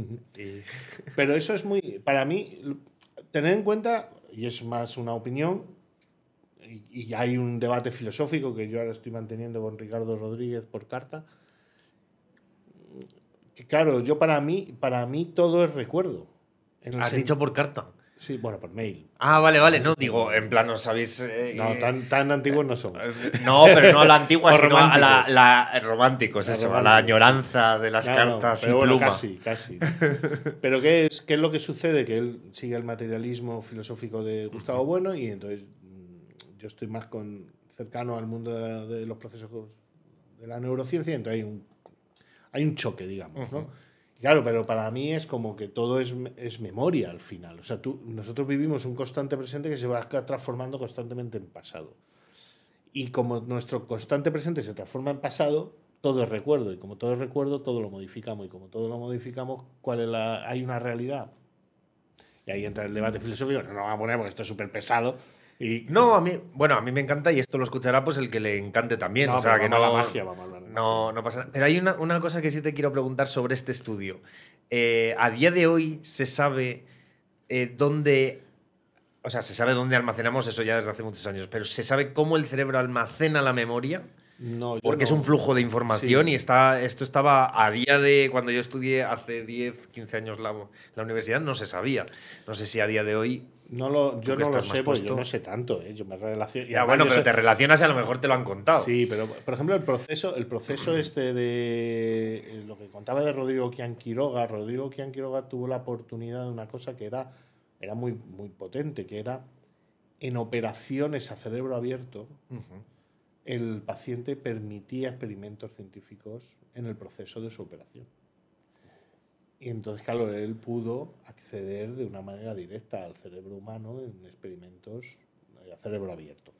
Pero eso es muy. Para mí, tener en cuenta, y es más una opinión, y, hay un debate filosófico que yo ahora estoy manteniendo con Ricardo Rodríguez por carta. Que, claro, yo para mí, para mí todo es recuerdo. Has dicho por carta. Sí, bueno, por mail. Ah, vale, vale. No, digo, en plan, no sabéis. Eh, no, eh, tan, tan antiguos no son. Eh, no, pero no a la antigua, sino a la, la románticos, eso, a la añoranza de las cartas pero Casi, casi. pero ¿qué es, ¿qué es lo que sucede? Que él sigue el materialismo filosófico de Gustavo Bueno y entonces mm, yo estoy más con cercano al mundo de, los procesos de la neurociencia, y entonces hay un, hay un choque, digamos, ¿no? Claro, pero para mí es como que todo es, es memoria al final. O sea, tú, nosotros vivimos un constante presente que se va transformando constantemente en pasado. Y como nuestro constante presente se transforma en pasado, todo es recuerdo. Y como todo es recuerdo, todo lo modificamos. Y como todo lo modificamos, ¿cuál es la, hay una realidad? Y ahí entra el debate filosófico. No, no vamos a poner porque esto es súper pesado. Y, no, a mí, bueno, a mí me encanta y esto lo escuchará pues el que le encante también. o sea, que no. La magia, vamos a no, no pasa nada. Pero hay una, cosa que sí te quiero preguntar sobre este estudio. Eh, a día de hoy se sabe eh, dónde. O sea, se sabe dónde almacenamos eso ya desde hace muchos años, pero ¿se sabe cómo el cerebro almacena la memoria? No, porque es un flujo de información y está, esto estaba a día de cuando yo estudié hace 10, 15 años la, la universidad, no se sabía. No sé si a día de hoy no lo, yo no lo sé, pues yo no sé tanto, ¿eh? yo me relaciono. bueno, pero te relacionas y a lo mejor te lo han contado. Sí, pero por ejemplo, el proceso, el proceso este de eh, lo que contaba de Rodrigo Quian Quiroga, Rodrigo Quian Quiroga tuvo la oportunidad de una cosa que era, era muy, muy potente, que era en operaciones a cerebro abierto, el paciente permitía experimentos científicos en el proceso de su operación. Y entonces, claro, él pudo acceder de una manera directa al cerebro humano en experimentos de eh, cerebro abierto.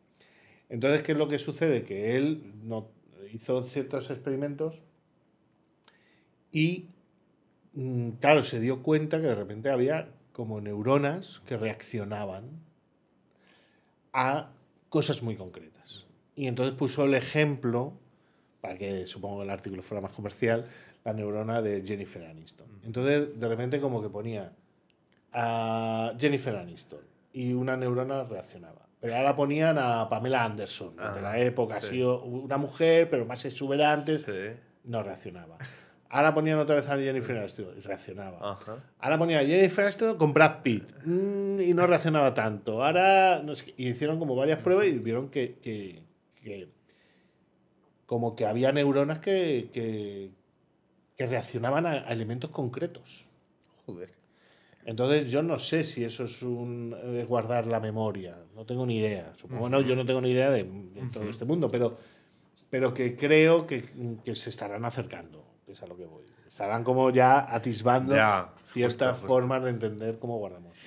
Entonces, ¿qué es lo que sucede? Que él no, hizo ciertos experimentos y, mm, claro, se dio cuenta que de repente había como neuronas que reaccionaban a cosas muy concretas. Y entonces puso el ejemplo, para que supongo que el artículo fuera más comercial, la neurona de Jennifer Aniston. Entonces, de repente como que ponía a Jennifer Aniston y una neurona reaccionaba. Pero ahora ponían a Pamela Anderson, En la época, ha sido una mujer, pero más exuberante, no reaccionaba. Ahora ponían otra vez a Jennifer Aniston y reaccionaba. Ahora ponían a Jennifer Aniston con Brad Pitt mm, y no reaccionaba tanto. Ahora hicieron como varias pruebas y vieron que, como que había neuronas que, que reaccionaban a, elementos concretos. Joder. Entonces yo no sé si eso es un eh, guardar la memoria, no tengo ni idea. Supongo, no, yo no tengo ni idea de, todo este mundo, pero, pero que creo que, se estarán acercando, es a lo que voy. Estarán como ya atisbando ciertas formas de entender cómo guardamos.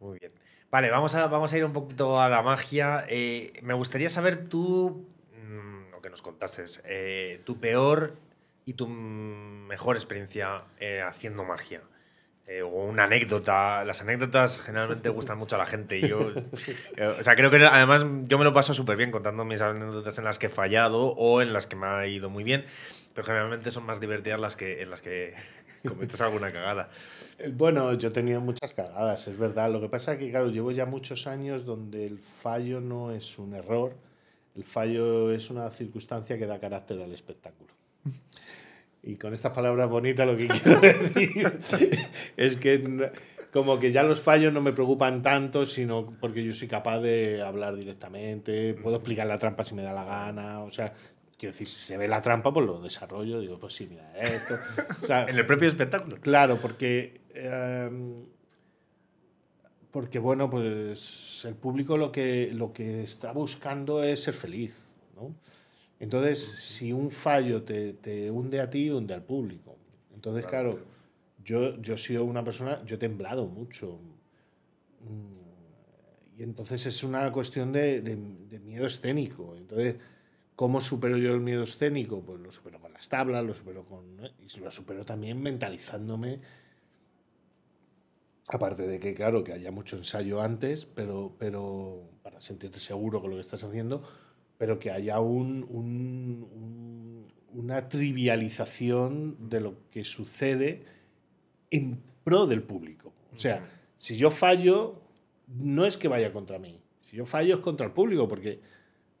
Muy bien. Vale, vamos a, vamos a ir un poquito a la magia. Eh, me gustaría saber tú, mm, lo o que nos contases, eh, tu peor y tu mejor experiencia eh, haciendo magia? Eh, o una anécdota. Las anécdotas generalmente gustan mucho a la gente. yo, eh, o sea, creo que además yo me lo paso súper bien contando mis anécdotas en las que he fallado o en las que me ha ido muy bien. Pero generalmente son más divertidas las que, en las que cometes alguna cagada. Bueno, yo tenía muchas cagadas, es verdad. Lo que pasa es que, claro, llevo ya muchos años donde el fallo no es un error. El fallo es una circunstancia que da carácter al espectáculo. Y con estas palabras bonitas lo que quiero decir es que como que ya los fallos no me preocupan tanto, sino porque yo soy capaz de hablar directamente, puedo explicar la trampa si me da la gana, o sea, quiero decir, si se ve la trampa, pues lo desarrollo, digo, pues sí, mira, esto. en el propio espectáculo. Claro, porque... Em, porque bueno, pues el público lo que, lo que está buscando es ser feliz, ¿no? Entonces, si un fallo te, hunde a ti, hunde al público. Entonces, claro, yo, yo he sido una persona, yo he temblado mucho. Mm, y entonces es una cuestión de, miedo escénico. Entonces, ¿cómo supero yo el miedo escénico? Pues lo supero con las tablas, lo supero con. Y lo supero también mentalizándome. Aparte de que, claro, que haya mucho ensayo antes, pero, pero para sentirte seguro con lo que estás haciendo pero que haya un, una trivialización de lo que sucede en pro del público. O sea, si yo fallo, no es que vaya contra mí. Si yo fallo es contra el público, porque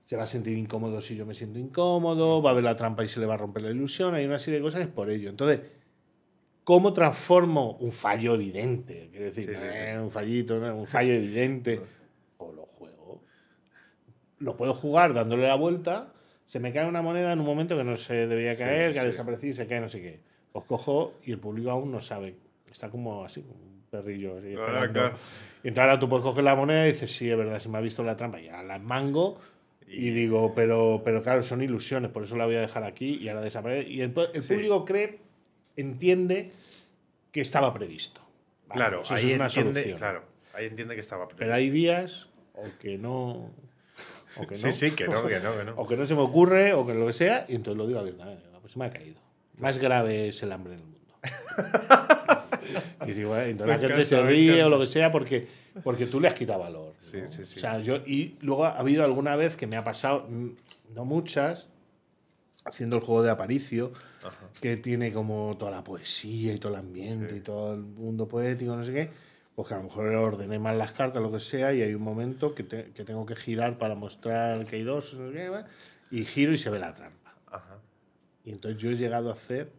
se va a sentir incómodo si yo me siento incómodo, va a haber la trampa y se le va a romper la ilusión, hay una serie de cosas que es por ello. Entonces, ¿cómo transformo un fallo evidente? Quiero decir, eh, un fallito, un fallo evidente lo puedo jugar dándole la vuelta. Se me cae una moneda en un momento que no se debería caer, que ha desaparecido y se cae no sé qué. Os cojo y el público aún no sabe. Está como así, un perrillo. Así, Y entonces ahora tú puedes coger la moneda y dices, sí, es verdad, se me ha visto la trampa. ahora la mango. Y digo, pero, pero claro, son ilusiones, por eso la voy a dejar aquí y ahora desaparece. Y el, público cree, entiende que estaba previsto. claro, ahí es una entiende, solución. Claro, ahí entiende que estaba previsto. Pero hay días o que no o que no. Sí, sí, que no, que no, que no. o que no se me ocurre, o que lo que sea, y entonces lo digo abiertamente. Pues me ha caído. Más grave es el hambre en el mundo. y si, igual, entonces la gente se ríe o lo que sea porque, porque tú le has quitado valor. O sea, yo, y luego ha habido alguna vez que me ha pasado, mm, no muchas, haciendo el juego de Aparicio, que tiene como toda la poesía y todo el ambiente y todo el mundo poético, no sé qué porque a lo mejor ordené mal las cartas, lo que sea, y hay un momento que, tengo que girar para mostrar que hay dos, y giro y se ve la trampa. Y entonces yo he llegado a hacer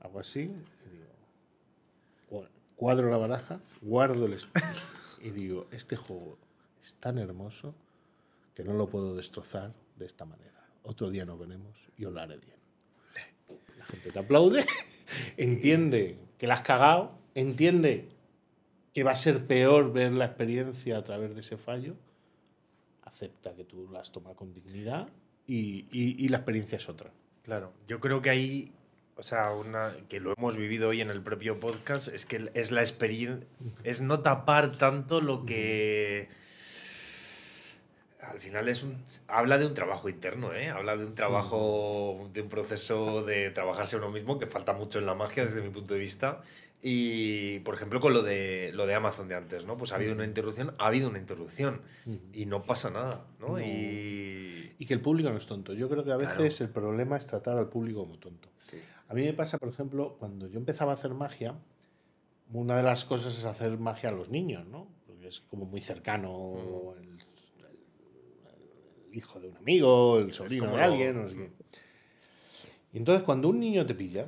algo así, cuadro la baraja, guardo el espacio, y digo, este juego es tan hermoso que no lo puedo destrozar de esta manera. Otro día nos veremos y os lo haré bien. La gente te aplaude, entiende que la has cagado, entiende que va a ser peor ver la experiencia a través de ese fallo, acepta que tú las tomas con dignidad y, y, la experiencia es otra. Claro, yo creo que ahí, o sea, una, que lo hemos vivido hoy en el propio podcast, es que es la experiencia, es no tapar tanto lo que... Al final es un, habla de un trabajo interno, ¿eh? habla de un trabajo, de un proceso de trabajarse uno mismo, que falta mucho en la magia desde mi punto de vista, y, por ejemplo, con lo de, lo de Amazon de antes, ¿no? Pues ha habido una interrupción, ha habido una interrupción y no pasa nada, ¿no? Y... que el público no es tonto. Yo creo que a veces el problema es tratar al público como tonto. A mí me pasa, por ejemplo, cuando yo empezaba a hacer magia, una de las cosas es hacer magia a los niños, ¿no? Porque es como muy cercano mm. el, hijo de un amigo, el sobrino de alguien, no Y entonces cuando un niño te pilla,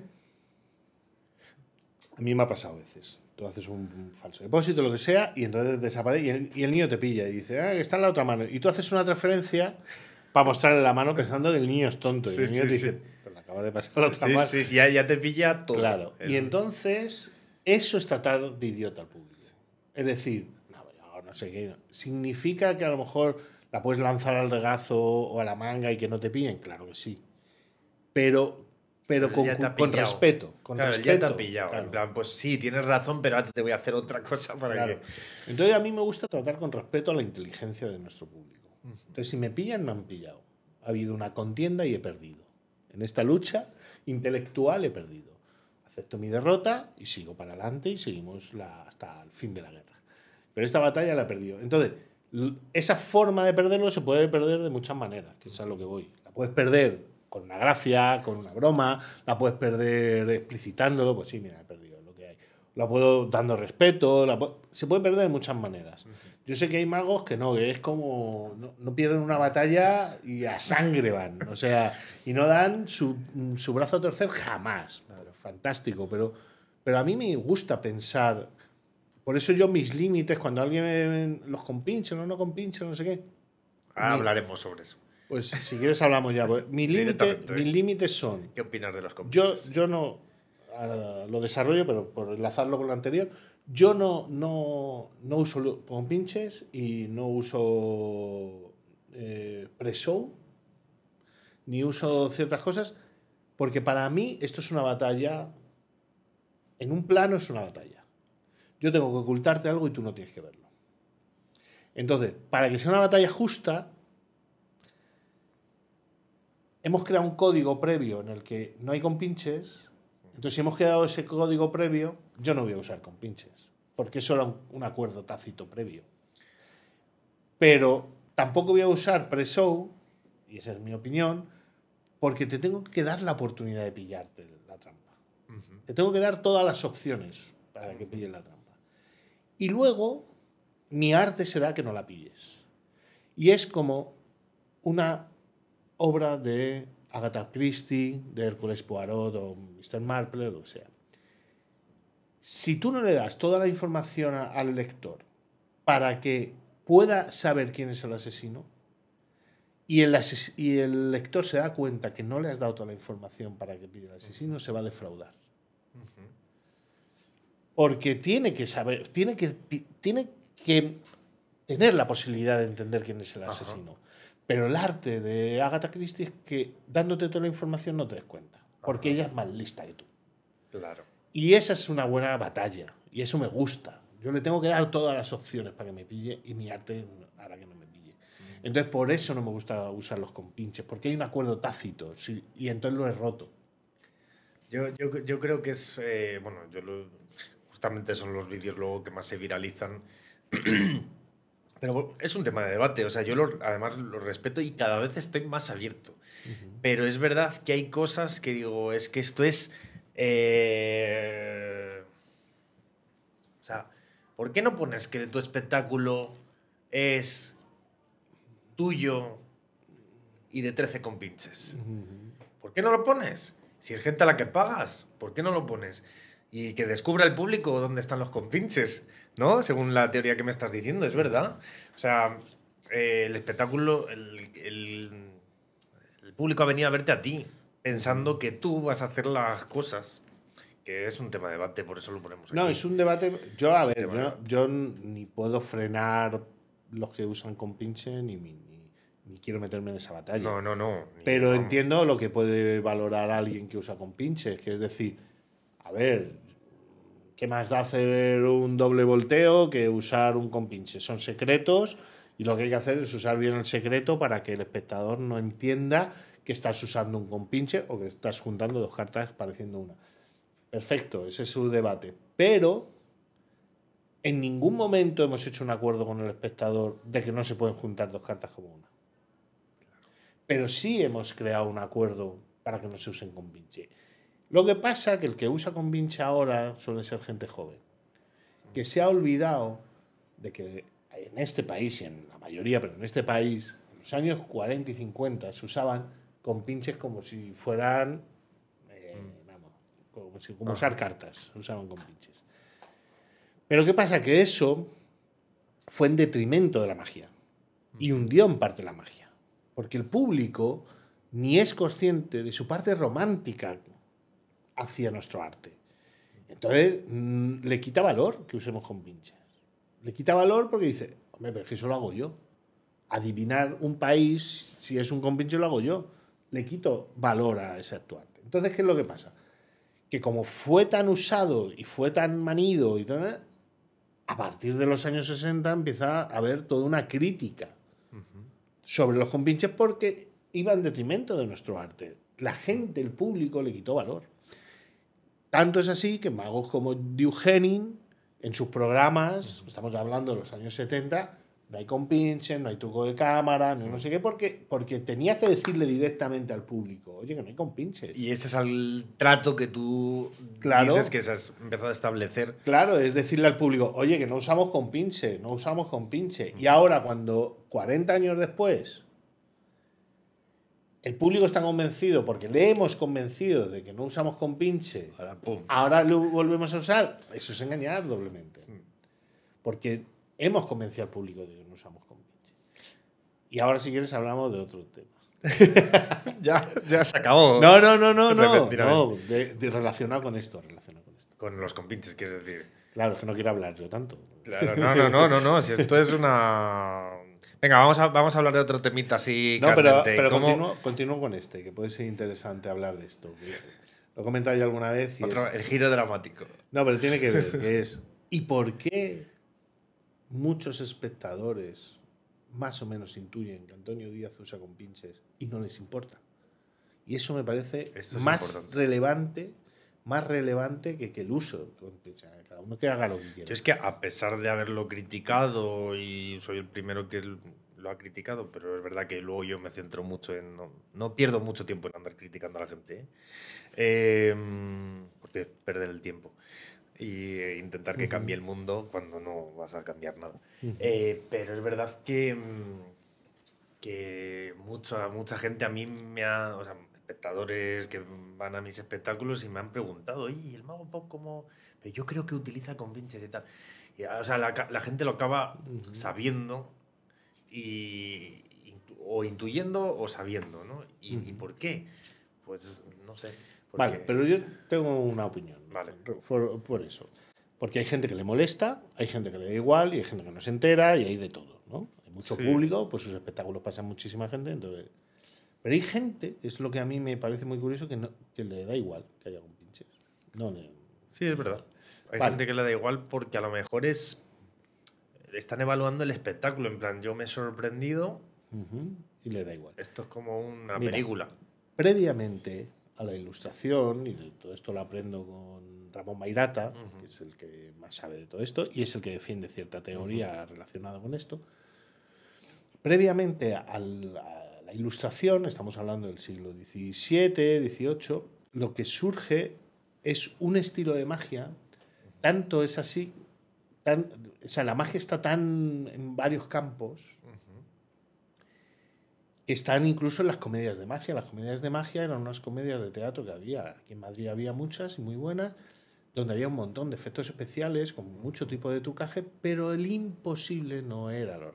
a mí me ha pasado a veces. Tú haces un falso depósito, lo que sea, y entonces desaparece y el, niño te pilla y dice, ah, está en la otra mano. Y tú haces una transferencia para mostrarle la mano pensando que el niño es tonto. y el niño te dice, sí. Pues pero acaba de pasar la otra mano. Sí, ya, ya te pilla todo. Claro. Y entonces, eso es tratar de idiota al público. Es decir, no, no sé qué. ¿Significa que a lo mejor la puedes lanzar al regazo o a la manga y que no te pillen? Claro que sí. Pero pero con, respeto. Con claro, respeto. ya te pillado. pues sí, tienes razón, pero antes te voy a hacer otra cosa para que. Entonces, a mí me gusta tratar con respeto a la inteligencia de nuestro público. Entonces, si me pillan, me han pillado. Ha habido una contienda y he perdido. En esta lucha intelectual he perdido. Acepto mi derrota y sigo para adelante y seguimos hasta el fin de la guerra. Pero esta batalla la he perdido. Entonces, esa forma de perderlo se puede perder de muchas maneras, que es lo que voy. La puedes perder con una gracia, con una broma, la puedes perder explicitándolo, pues sí, mira, he perdido lo que hay. La puedo dando respeto, la se puede perder de muchas maneras. Yo sé que hay magos que no, que es como, no, pierden una batalla y a sangre van, o sea, y no dan su, brazo a torcer jamás. fantástico, pero, pero a mí me gusta pensar, por eso yo mis límites, cuando alguien los compinche, o no compinche, no sé qué. hablaremos sobre eso. Pues si quieres hablamos ya. Pues, ¿eh? mis límites son. ¿Qué opinas de los compinches? Yo, no ah, lo desarrollo, pero por enlazarlo con lo anterior, yo no, no, no uso compinches y no uso eh, ni uso ciertas cosas, porque para mí esto es una batalla. En un plano es una batalla. Yo tengo que ocultarte algo y tú no tienes que verlo. Entonces, para que sea una batalla justa, hemos creado un código previo en el que no hay compinches. Entonces, si hemos creado ese código previo, yo no voy a usar compinches, porque eso era un, acuerdo tácito previo. Pero tampoco voy a usar pre y esa es mi opinión, porque te tengo que dar la oportunidad de pillarte la trampa. Te tengo que dar todas las opciones para que pilles la trampa. Y luego, mi arte será que no la pilles. Y es como una obra de Agatha Christie, de Hércules Poirot o Mr. Marple, lo sea. Si tú no le das toda la información al lector para que pueda saber quién es el asesino, y el, lector se da cuenta que no le has dado toda la información para que pida el asesino, se va a defraudar. Porque tiene que saber, tiene que, tiene que tener la posibilidad de entender quién es el asesino. Pero el arte de Agatha Christie es que dándote toda la información no te des cuenta, porque ella es más lista que tú. Claro. Y esa es una buena batalla, y eso me gusta. Yo le tengo que dar todas las opciones para que me pille y mi arte ahora que no me pille. Mm. Entonces, por eso no me gusta usarlos con pinches, porque hay un acuerdo tácito y entonces lo he roto. Yo, yo, yo creo que es. Eh, bueno, yo justamente son los vídeos luego que más se viralizan. es un tema de debate, o sea, yo además lo respeto y cada vez estoy más abierto. Pero es verdad que hay cosas que digo, es que esto es... Eh, o sea, ¿por qué no pones que tu espectáculo es tuyo y de 13 compinches? ¿Por qué no lo pones? Si es gente a la que pagas, ¿por qué no lo pones? Y que descubra el público dónde están los compinches. ¿no? Según la teoría que me estás diciendo, es verdad. O sea, eh, el espectáculo, el, público ha venido a verte a ti, pensando que tú vas a hacer las cosas que es un tema de debate, por eso lo ponemos aquí. No, es un debate. Yo, a ver, yo, ni puedo frenar los que usan con pinche ni, quiero meterme en esa batalla. No, no, no. Pero entiendo lo que puede valorar alguien que usa con pinche. que es decir, a ver, ¿Qué más da hacer un doble volteo que usar un compinche? Son secretos y lo que hay que hacer es usar bien el secreto para que el espectador no entienda que estás usando un compinche o que estás juntando dos cartas pareciendo una. Perfecto, ese es su debate. Pero en ningún momento hemos hecho un acuerdo con el espectador de que no se pueden juntar dos cartas como una. Pero sí hemos creado un acuerdo para que no se usen compinche lo que pasa es que el que usa con ahora suele ser gente joven, que se ha olvidado de que en este país, y en la mayoría, pero en este país, en los años 40 y 50 se usaban con pinches como si fueran, eh, mm. como, ah. usar cartas, se usaban con pinches. Pero ¿qué pasa? Que eso fue en detrimento de la magia y mm. hundió en parte la magia, porque el público ni es consciente de su parte romántica hacia nuestro arte. Entonces, mm, le quita valor que usemos con Le quita valor porque dice, hombre, pero es que eso lo hago yo. Adivinar un país, si es un compinche, lo hago yo. Le quito valor a ese actuante. Entonces, ¿qué es lo que pasa? Que como fue tan usado y fue tan manido y a partir de los años 60 empieza a haber toda una crítica sobre los compinches porque iba en detrimento de nuestro arte. La gente, el público, le quitó valor. Tanto es así que magos como Duke en sus programas, estamos hablando de los años 70, no hay compinche, no hay truco de cámara, no, sé qué, porque, porque que decirle directamente al público, oye, que no hay compinche. Y ese es el trato que tú claro, dices que se has empezado a establecer. Claro, es decirle al público, oye, que no usamos compinche, no usamos compinche. Y ahora, cuando 40 años después el público está convencido porque le hemos convencido de que no usamos con Ahora, lo volvemos a usar. Eso es engañar doblemente. Porque hemos convencido al público de que no usamos con Y ahora, si quieres, hablamos de otro tema. ya, se acabó. No, no, no, no. no, no de, relacionado con esto. Relacionado con esto. Con los compinches, quieres decir. Claro, es que no quiero hablar yo tanto. Claro, no, no, no, no, no. esto es una Venga, vamos a, hablar de otro temita así. No, pero, continúo, con este, que puede ser interesante hablar de esto. Lo he comentado alguna vez. El giro dramático. No, pero tiene que ver, que es. ¿Y por qué muchos espectadores más o menos intuyen que Antonio Díaz usa con pinches y no les importa? Y eso me parece más relevante más relevante que, que el uso. cada uno que haga lo que quiera. Yo es que a pesar de haberlo criticado, y soy el primero que lo ha criticado, pero es verdad que luego yo me centro mucho en... No, pierdo mucho tiempo en andar criticando a la gente, ¿eh? em, porque es perder el tiempo. Y eh, intentar que cambie el mundo cuando no vas a cambiar nada. Eh, pero es verdad que, mm, que mucha, mucha gente a mí me ha que van a mis espectáculos y me han preguntado, ¿y el mago pop cómo...? Pero yo creo que utiliza con pinches y tal. Ah, o sea, la, gente lo acaba sabiendo y, o intuyendo o sabiendo, ¿no? ¿Y, por qué? Pues no sé. Vale, pero yo tengo una opinión. Vale. Por, eso. Porque hay gente que le molesta, hay gente que le da igual, y hay gente que no se entera, y hay de todo, ¿no? Hay mucho público, pues sus espectáculos pasan muchísima gente, entonces pero hay gente, es lo que a mí me parece muy curioso, que, que le da igual que haya algún pinche... No, Sí, es verdad. Hay gente que le da igual porque a lo mejor es. Están evaluando el espectáculo. En plan, yo me he sorprendido. Y le da igual. Esto es como una película. Previamente a la ilustración, y todo esto lo aprendo con Ramón Mairata, que es el que más sabe de todo esto, y es el que defiende cierta teoría relacionada con esto. Previamente al, ilustración, estamos hablando del siglo XVII, XVIII, lo que surge es un estilo de magia, tanto es así, o sea, la magia está tan en varios campos, que están incluso en las comedias de magia. Las comedias de magia eran unas comedias de teatro que había, aquí en Madrid había muchas y muy buenas, donde había un montón de efectos especiales, con mucho tipo de trucaje, pero el imposible no era lo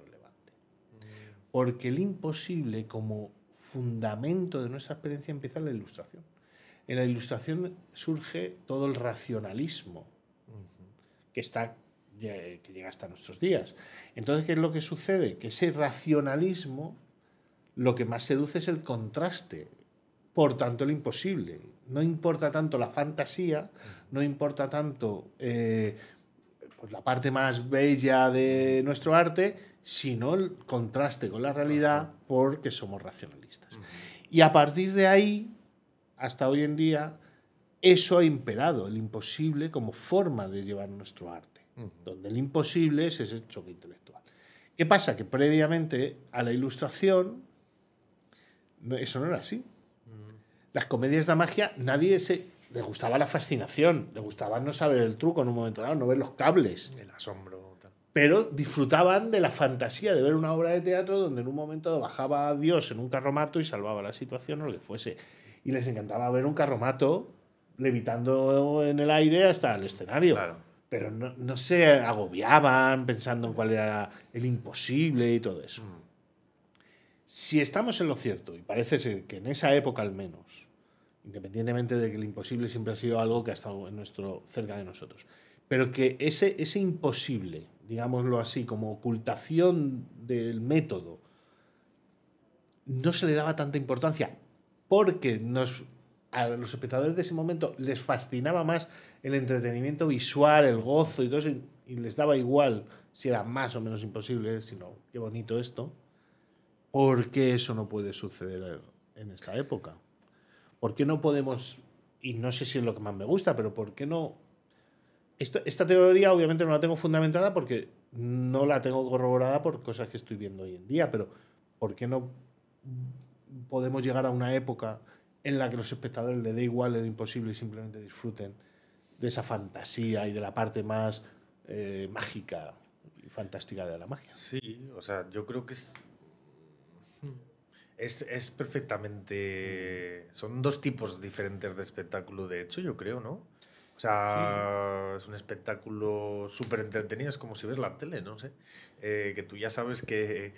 porque el imposible como fundamento de nuestra experiencia empieza en la ilustración. En la ilustración surge todo el racionalismo que, está, que llega hasta nuestros días. Entonces, ¿qué es lo que sucede? Que ese racionalismo lo que más seduce es el contraste, por tanto el imposible. No importa tanto la fantasía, no importa tanto eh, pues, la parte más bella de nuestro arte, sino el contraste con la realidad porque somos racionalistas. Y a partir de ahí, hasta hoy en día, eso ha imperado, el imposible como forma de llevar nuestro arte, donde el imposible es ese choque intelectual. ¿Qué pasa? Que previamente a la ilustración, eso no era así. Las comedias de magia, nadie se le gustaba la fascinación, le gustaba no saber el truco en un momento dado, no ver los cables. El asombro pero disfrutaban de la fantasía de ver una obra de teatro donde en un momento bajaba Dios en un carromato y salvaba la situación o lo que fuese. Y les encantaba ver un carromato levitando en el aire hasta el escenario. Pero no, se agobiaban pensando en cuál era el imposible y todo eso. Mm. Si estamos en lo cierto, y parece ser que en esa época al menos, independientemente de que el imposible siempre ha sido algo que ha estado en nuestro, cerca de nosotros, pero que ese, ese imposible, digámoslo así, como ocultación del método, no se le daba tanta importancia porque nos, a los espectadores de ese momento les fascinaba más el entretenimiento visual, el gozo y todo eso, y, les daba igual si era más o menos imposible, sino qué bonito esto. ¿Por qué eso no puede suceder en esta época? ¿Por qué no podemos, y no sé si es lo que más me gusta, pero ¿por qué no esta, teoría obviamente no la tengo fundamentada porque no la tengo corroborada por cosas que estoy viendo hoy en día, pero ¿por qué no podemos llegar a una época en la que los espectadores le dé igual lo imposible y simplemente disfruten de esa fantasía y de la parte más eh, mágica y fantástica de la magia? Sí, o sea, yo creo que es... Es, es perfectamente... Son dos tipos diferentes de espectáculo, de hecho, yo creo, ¿no? O sea, es un espectáculo súper entretenido, es como si ves la tele, no sé. Eh, que tú ya sabes que,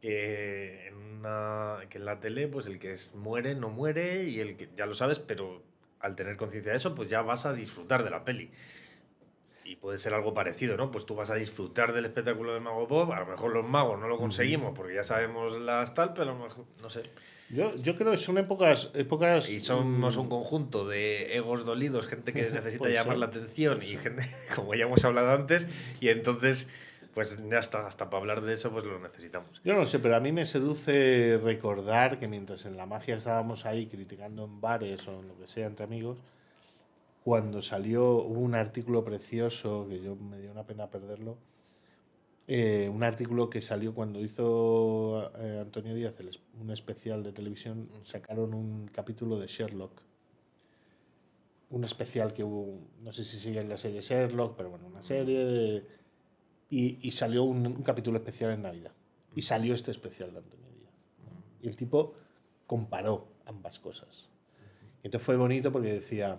que, en la tele, pues el que es, muere no muere y el que ya lo sabes, pero al tener conciencia de eso, pues ya vas a disfrutar de la peli. Y puede ser algo parecido, ¿no? Pues tú vas a disfrutar del espectáculo de Mago Bob, a lo mejor los magos no lo conseguimos porque ya sabemos las tal, pero a lo mejor, no sé. Yo, creo que son épocas, épocas... Y somos un conjunto de egos dolidos, gente que necesita pues llamar la atención y gente, como ya hemos hablado antes, y entonces pues hasta, para hablar de eso pues lo necesitamos. Yo no sé, pero a mí me seduce recordar que mientras en la magia estábamos ahí criticando en bares o en lo que sea entre amigos, cuando salió un artículo precioso que yo me dio una pena perderlo, eh, un artículo que salió cuando hizo eh, Antonio Díaz un especial de televisión, sacaron un capítulo de Sherlock. Un especial que hubo, no sé si sigue en la serie Sherlock, pero bueno, una serie de, y, salió un, capítulo especial en Navidad. Y salió este especial de Antonio Díaz. Y el tipo comparó ambas cosas. entonces fue bonito porque decía,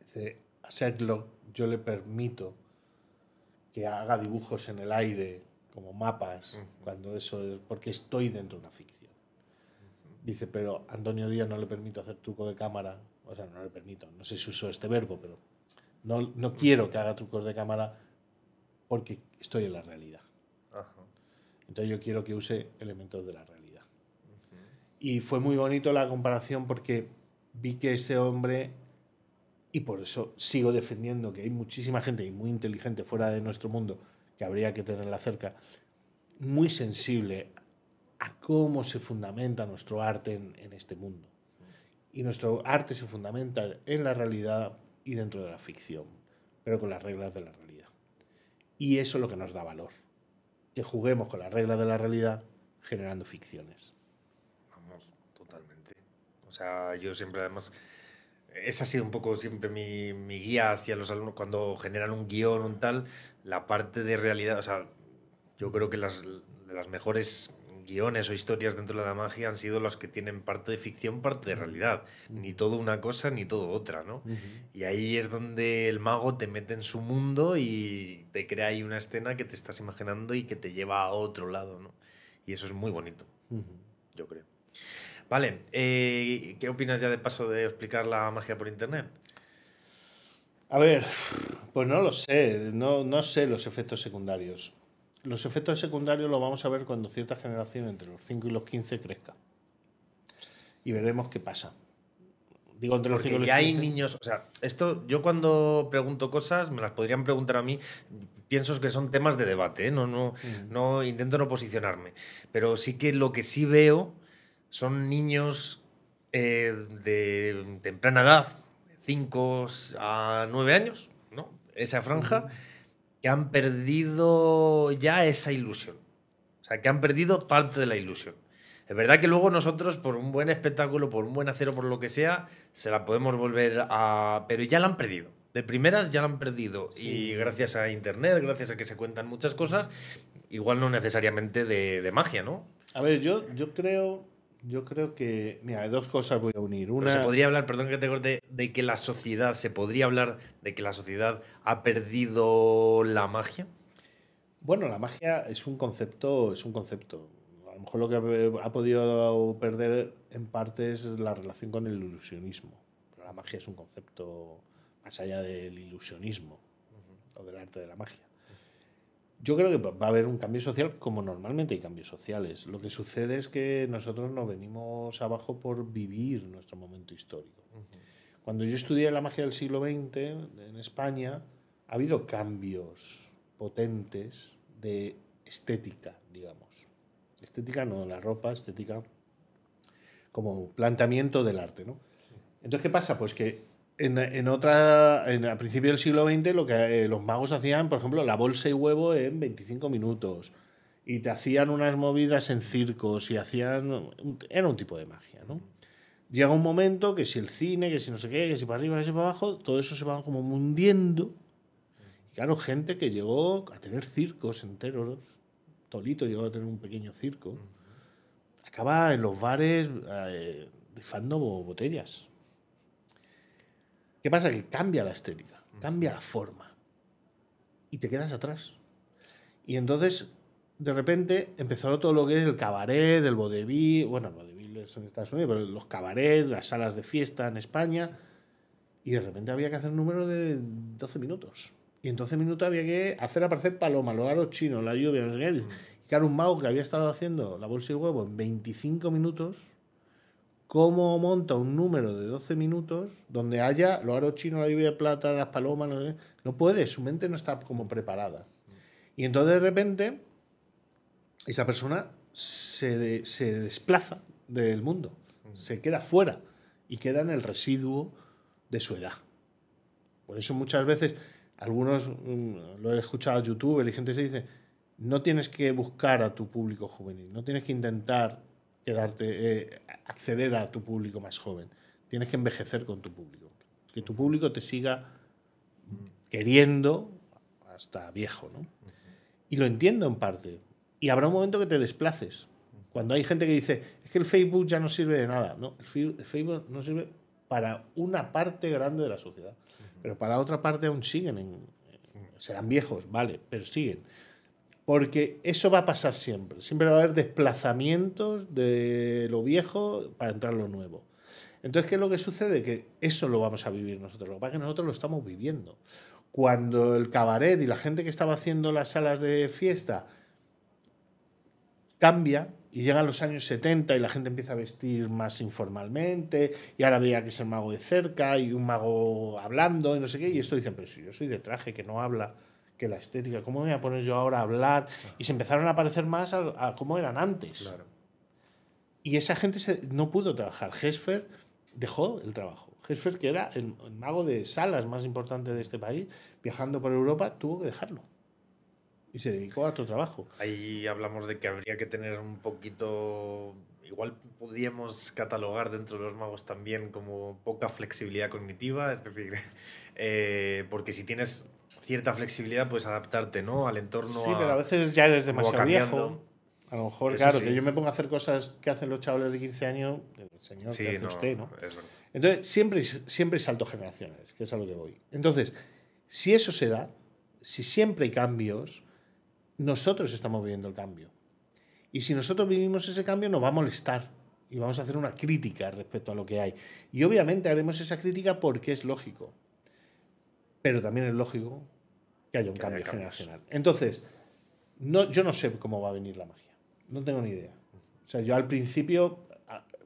dice, a Sherlock yo le permito que haga dibujos en el aire como mapas, cuando eso es porque estoy dentro de una ficción. Dice, pero Antonio Díaz no le permito hacer truco de cámara, o sea, no le permito, no sé si uso este verbo, pero no, quiero que haga trucos de cámara porque estoy en la realidad. Entonces yo quiero que use elementos de la realidad. Y fue muy bonito la comparación porque vi que ese hombre y por eso sigo defendiendo que hay muchísima gente y muy inteligente fuera de nuestro mundo que habría que tenerla cerca, muy sensible a cómo se fundamenta nuestro arte en, este mundo. Y nuestro arte se fundamenta en la realidad y dentro de la ficción, pero con las reglas de la realidad. Y eso es lo que nos da valor, que juguemos con las reglas de la realidad generando ficciones. Vamos, totalmente. O sea, yo siempre además esa ha sido un poco siempre mi, guía hacia los alumnos cuando generan un guión, un tal, la parte de realidad, o sea, yo creo que las, mejores guiones o historias dentro de la magia han sido las que tienen parte de ficción, parte de realidad, ni todo una cosa ni todo otra, ¿no? Y ahí es donde el mago te mete en su mundo y te crea ahí una escena que te estás imaginando y que te lleva a otro lado, ¿no? Y eso es muy bonito, yo creo. Vale, eh, ¿qué opinas ya de paso de explicar la magia por internet? A ver, pues no lo sé, no, sé los efectos secundarios. Los efectos secundarios los vamos a ver cuando cierta generación entre los 5 y los 15 crezca. Y veremos qué pasa. Digo, entre los Porque hay niños, o sea, esto yo cuando pregunto cosas, me las podrían preguntar a mí, pienso que son temas de debate, ¿eh? no, no, no intento no posicionarme, pero sí que lo que sí veo son niños eh, de temprana edad, 5 a 9 años, ¿no? Esa franja, que han perdido ya esa ilusión. O sea, que han perdido parte de la ilusión. Es verdad que luego nosotros, por un buen espectáculo, por un buen acero, por lo que sea, se la podemos volver a. Pero ya la han perdido. De primeras ya la han perdido. Y gracias a internet, gracias a que se cuentan muchas cosas, igual no necesariamente de, magia, ¿no? A ver, yo, yo creo yo creo que, mira, dos cosas voy a unir. Una... se podría hablar, perdón que te corte, de que la sociedad, se podría hablar de que la sociedad ha perdido la magia. Bueno, la magia es un concepto, es un concepto. A lo mejor lo que ha podido perder en parte es la relación con el ilusionismo. Pero la magia es un concepto más allá del ilusionismo o del arte de la magia yo creo que va a haber un cambio social como normalmente hay cambios sociales. Lo que sucede es que nosotros nos venimos abajo por vivir nuestro momento histórico. Cuando yo estudié la magia del siglo XX en España, ha habido cambios potentes de estética, digamos. Estética no de la ropa, estética como planteamiento del arte. ¿no? Entonces, ¿qué pasa? Pues que en, otra, en, a principios del siglo XX, lo que eh, los magos hacían, por ejemplo, la bolsa y huevo en 25 minutos. Y te hacían unas movidas en circos y hacían. Era un tipo de magia, ¿no? Llega un momento que si el cine, que si no sé qué, que si para arriba, que si para abajo, todo eso se va como mundiendo. Y claro, gente que llegó a tener circos enteros. Tolito llegó a tener un pequeño circo. Acaba en los bares eh, rifando botellas ¿Qué pasa? Que cambia la estética, cambia la forma. Y te quedas atrás. Y entonces, de repente, empezó todo lo que es el cabaret, el vodevil, bueno, el es en Estados Unidos, pero los cabarets, las salas de fiesta en España. Y de repente había que hacer un número de 12 minutos. Y en 12 minutos había que hacer aparecer paloma, los aros chinos, la lluvia, no Y claro, un mago que había estado haciendo la bolsa y huevo en 25 minutos, cómo monta un número de 12 minutos donde haya lo aros chino la lluvia de plata, las palomas, no, puede, su mente no está como preparada. Y entonces de repente esa persona se, desplaza del mundo, se queda fuera y queda en el residuo de su edad. Por eso muchas veces, algunos, mm, lo he escuchado en YouTube, la gente se dice, no tienes que buscar a tu público juvenil, no tienes que intentar quedarte, eh, acceder a tu público más joven. Tienes que envejecer con tu público. Que tu público te siga queriendo hasta viejo, ¿no? Y lo entiendo en parte. Y habrá un momento que te desplaces. Cuando hay gente que dice, es que el Facebook ya no sirve de nada. No, el Facebook no sirve para una parte grande de la sociedad. Pero para otra parte aún siguen eh, serán viejos, vale, pero siguen porque eso va a pasar siempre. Siempre va a haber desplazamientos de lo viejo para entrar lo nuevo. Entonces, ¿qué es lo que sucede? Que eso lo vamos a vivir nosotros. Lo que pasa es que nosotros lo estamos viviendo. Cuando el cabaret y la gente que estaba haciendo las salas de fiesta cambia y llegan los años 70 y la gente empieza a vestir más informalmente y ahora veía que es el mago de cerca y un mago hablando y no sé qué, y esto dicen, pero si yo soy de traje, que no habla que la estética. ¿Cómo me voy a poner yo ahora a hablar? Y se empezaron a parecer más a, cómo eran antes. Y esa gente no pudo trabajar. Hesfer dejó el trabajo. Hesfer, que era el, mago de salas más importante de este país, viajando por Europa, tuvo que dejarlo. Y se dedicó a otro trabajo. Ahí hablamos de que habría que tener un poquito... Igual podríamos catalogar dentro de los magos también como poca flexibilidad cognitiva, es decir, eh, porque si tienes cierta flexibilidad, puedes adaptarte ¿no? al entorno. Sí, a, pero a veces ya eres demasiado viejo. A lo mejor, claro, que yo me pongo a hacer cosas que hacen los chavales de 15 años, señor hace usted, ¿no? Entonces, siempre, siempre salto generaciones, que es a lo que voy. Entonces, si eso se da, si siempre hay cambios, nosotros estamos viviendo el cambio. Y si nosotros vivimos ese cambio, nos va a molestar y vamos a hacer una crítica respecto a lo que hay. Y obviamente haremos esa crítica porque es lógico pero también es lógico que haya un cambio generacional. Entonces, no, yo no sé cómo va a venir la magia, no tengo ni idea. O sea, yo al principio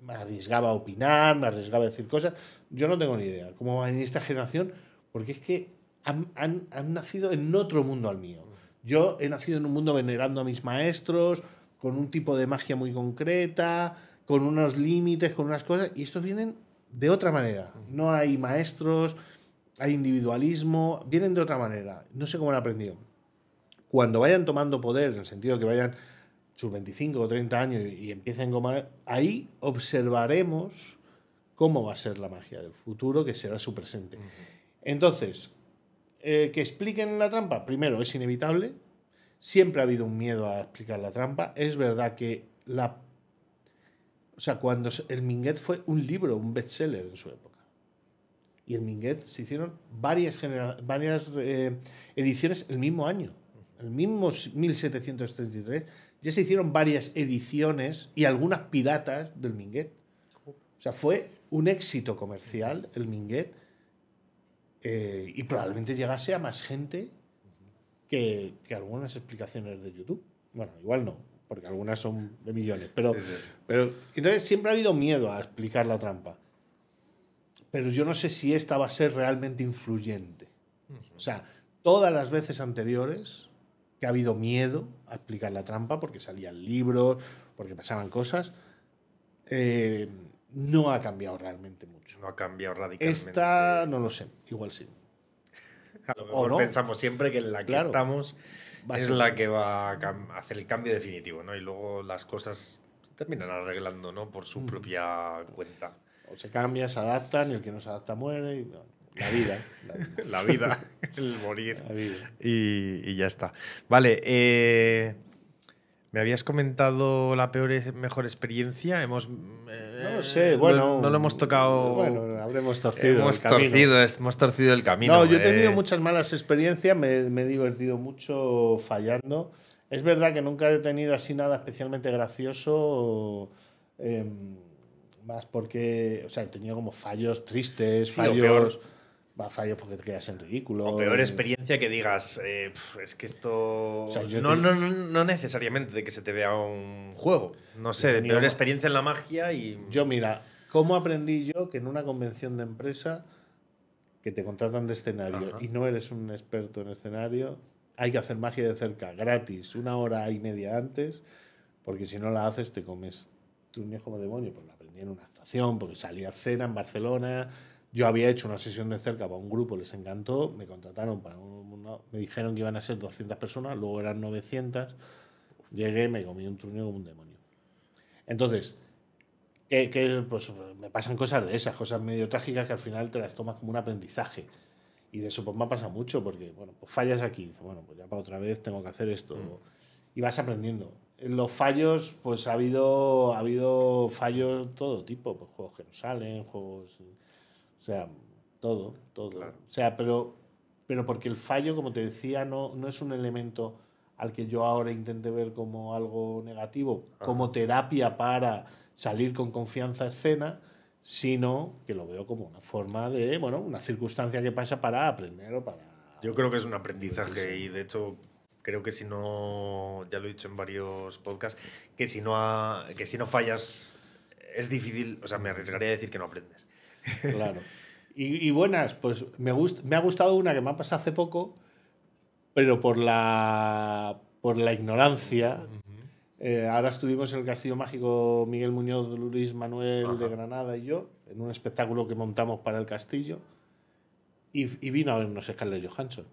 me arriesgaba a opinar, me arriesgaba a decir cosas, yo no tengo ni idea cómo va a venir esta generación, porque es que han, han nacido en otro mundo al mío. Yo he nacido en un mundo venerando a mis maestros, con un tipo de magia muy concreta, con unos límites, con unas cosas, y estos vienen de otra manera. No hay maestros, hay individualismo, vienen de otra manera. No sé cómo han aprendido. Cuando vayan tomando poder, en el sentido de que vayan sus 25 o 30 años y, empiecen como... Ahí observaremos cómo va a ser la magia del futuro, que será su presente. Entonces, eh, que expliquen la trampa, primero, es inevitable. Siempre ha habido un miedo a explicar la trampa. Es verdad que la... O sea, cuando el Minguet fue un libro, un bestseller en su época y el Minguet se hicieron varias, varias eh, ediciones el mismo año, el mismo 1733. Ya se hicieron varias ediciones y algunas piratas del Minguet. O sea, fue un éxito comercial el Minguet eh, y probablemente llegase a más gente que, algunas explicaciones de YouTube. Bueno, igual no, porque algunas son de millones, pero, entonces siempre ha habido miedo a explicar la trampa pero yo no sé si esta va a ser realmente influyente. O sea, todas las veces anteriores que ha habido miedo a explicar la trampa porque salían libro, porque pasaban cosas, eh, no ha cambiado realmente mucho. No ha cambiado radicalmente. Esta, no lo sé, igual sí. A lo pensamos siempre que la que estamos es la que va a hacer el cambio definitivo, ¿no? Y luego las cosas terminan arreglando, ¿no? Por su propia cuenta se cambia, se adaptan, y el que no se adapta muere. Y, la vida. La vida, el morir. Y, ya está. Vale, eh, me habías comentado la peor, e, mejor experiencia. Hemos, no eh, lo sé, bueno. No, lo hemos tocado. Bueno, habremos torcido. Hemos, torcido, el camino. No, yo he eh. tenido muchas malas experiencias, me, he divertido mucho fallando. Es verdad que nunca he tenido así nada especialmente gracioso. Más porque, o sea, he tenido como fallos tristes, fallos. Va, fallos porque te quedas en ridículo. O peor experiencia que digas, eh, es que esto. no, no, no, necesariamente de que se te vea un juego. No sé, peor experiencia en la magia y. Yo, mira, ¿cómo aprendí yo que en una convención de empresa que te contratan de escenario y no eres un experto en escenario, hay que hacer magia de cerca, gratis, una hora y media antes, porque si no la haces te comes tu viejo como demonio por en una actuación, porque salí a cena en Barcelona. Yo había hecho una sesión de cerca para un grupo, les encantó, me contrataron para un, me dijeron que iban a ser 200 personas, luego eran 900. Llegué, me comí un truño como un demonio. Entonces, pues, me pasan cosas de esas, cosas medio trágicas que al final te las tomas como un aprendizaje. Y de eso pues, ha pasa mucho, porque bueno, pues fallas aquí, bueno, pues ya para otra vez tengo que hacer esto. Mm. Y vas aprendiendo los fallos, pues ha habido, ha habido fallos todo tipo, pues, juegos que no salen, juegos. O sea, todo, todo. O sea, pero, pero porque el fallo, como te decía, no, no es un elemento al que yo ahora intente ver como algo negativo, como terapia para salir con confianza escena, sino que lo veo como una forma de, bueno, una circunstancia que pasa para aprender o para... Yo creo que es un aprendizaje y de hecho creo que si no, ya lo he dicho en varios podcasts, que si no, que si no fallas es difícil, o sea, me arriesgaría a decir que no aprendes. Claro. Y, buenas, pues me, me ha gustado una que me ha pasado hace poco, pero por la, por la ignorancia. Eh, ahora estuvimos en el Castillo Mágico Miguel Muñoz, Luis Manuel de Granada y yo, en un espectáculo que montamos para el castillo, y, vino a vernos Scarlett Johansson.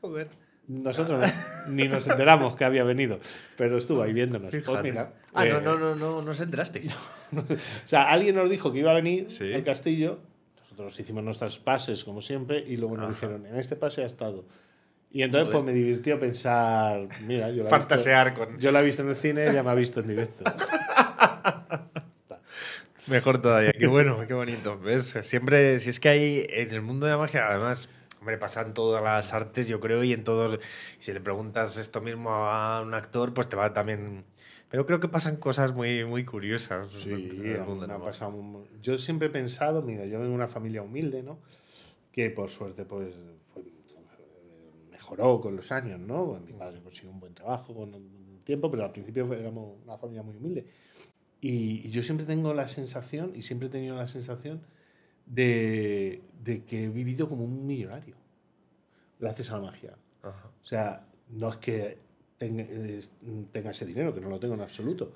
Joder. Nosotros ni nos enteramos que había venido, pero estuvo ahí viéndonos. Pues ah, eh, no no, no, no, no, nos enterasteis. o sea, alguien nos dijo que iba a venir al castillo. Nosotros hicimos nuestras pases, como siempre, y luego nos dijeron, en este pase ha estado. Y entonces pues me divirtió pensar, mira, yo la Fantasear con... Yo la he visto en el cine, ya me ha visto en directo. Mejor todavía, qué bueno, qué bonito. ¿Ves? Siempre, si es que hay en el mundo de la magia, además Hombre, pasa en todas las artes, yo creo, y en todos. Si le preguntas esto mismo a un actor, pues te va también. Pero creo que pasan cosas muy, muy curiosas. Sí, Yo siempre he pensado, mira, yo de una familia humilde, ¿no? Que por suerte, pues, mejoró con los años, ¿no? Mi padre consiguió un buen trabajo con un tiempo, pero al principio éramos una familia muy humilde. y yo siempre tengo la sensación, y siempre he tenido la sensación, de, que he vivido como un millonario, gracias a la magia. O sea, no es que eh, tenga, ese dinero, que no lo tengo en absoluto,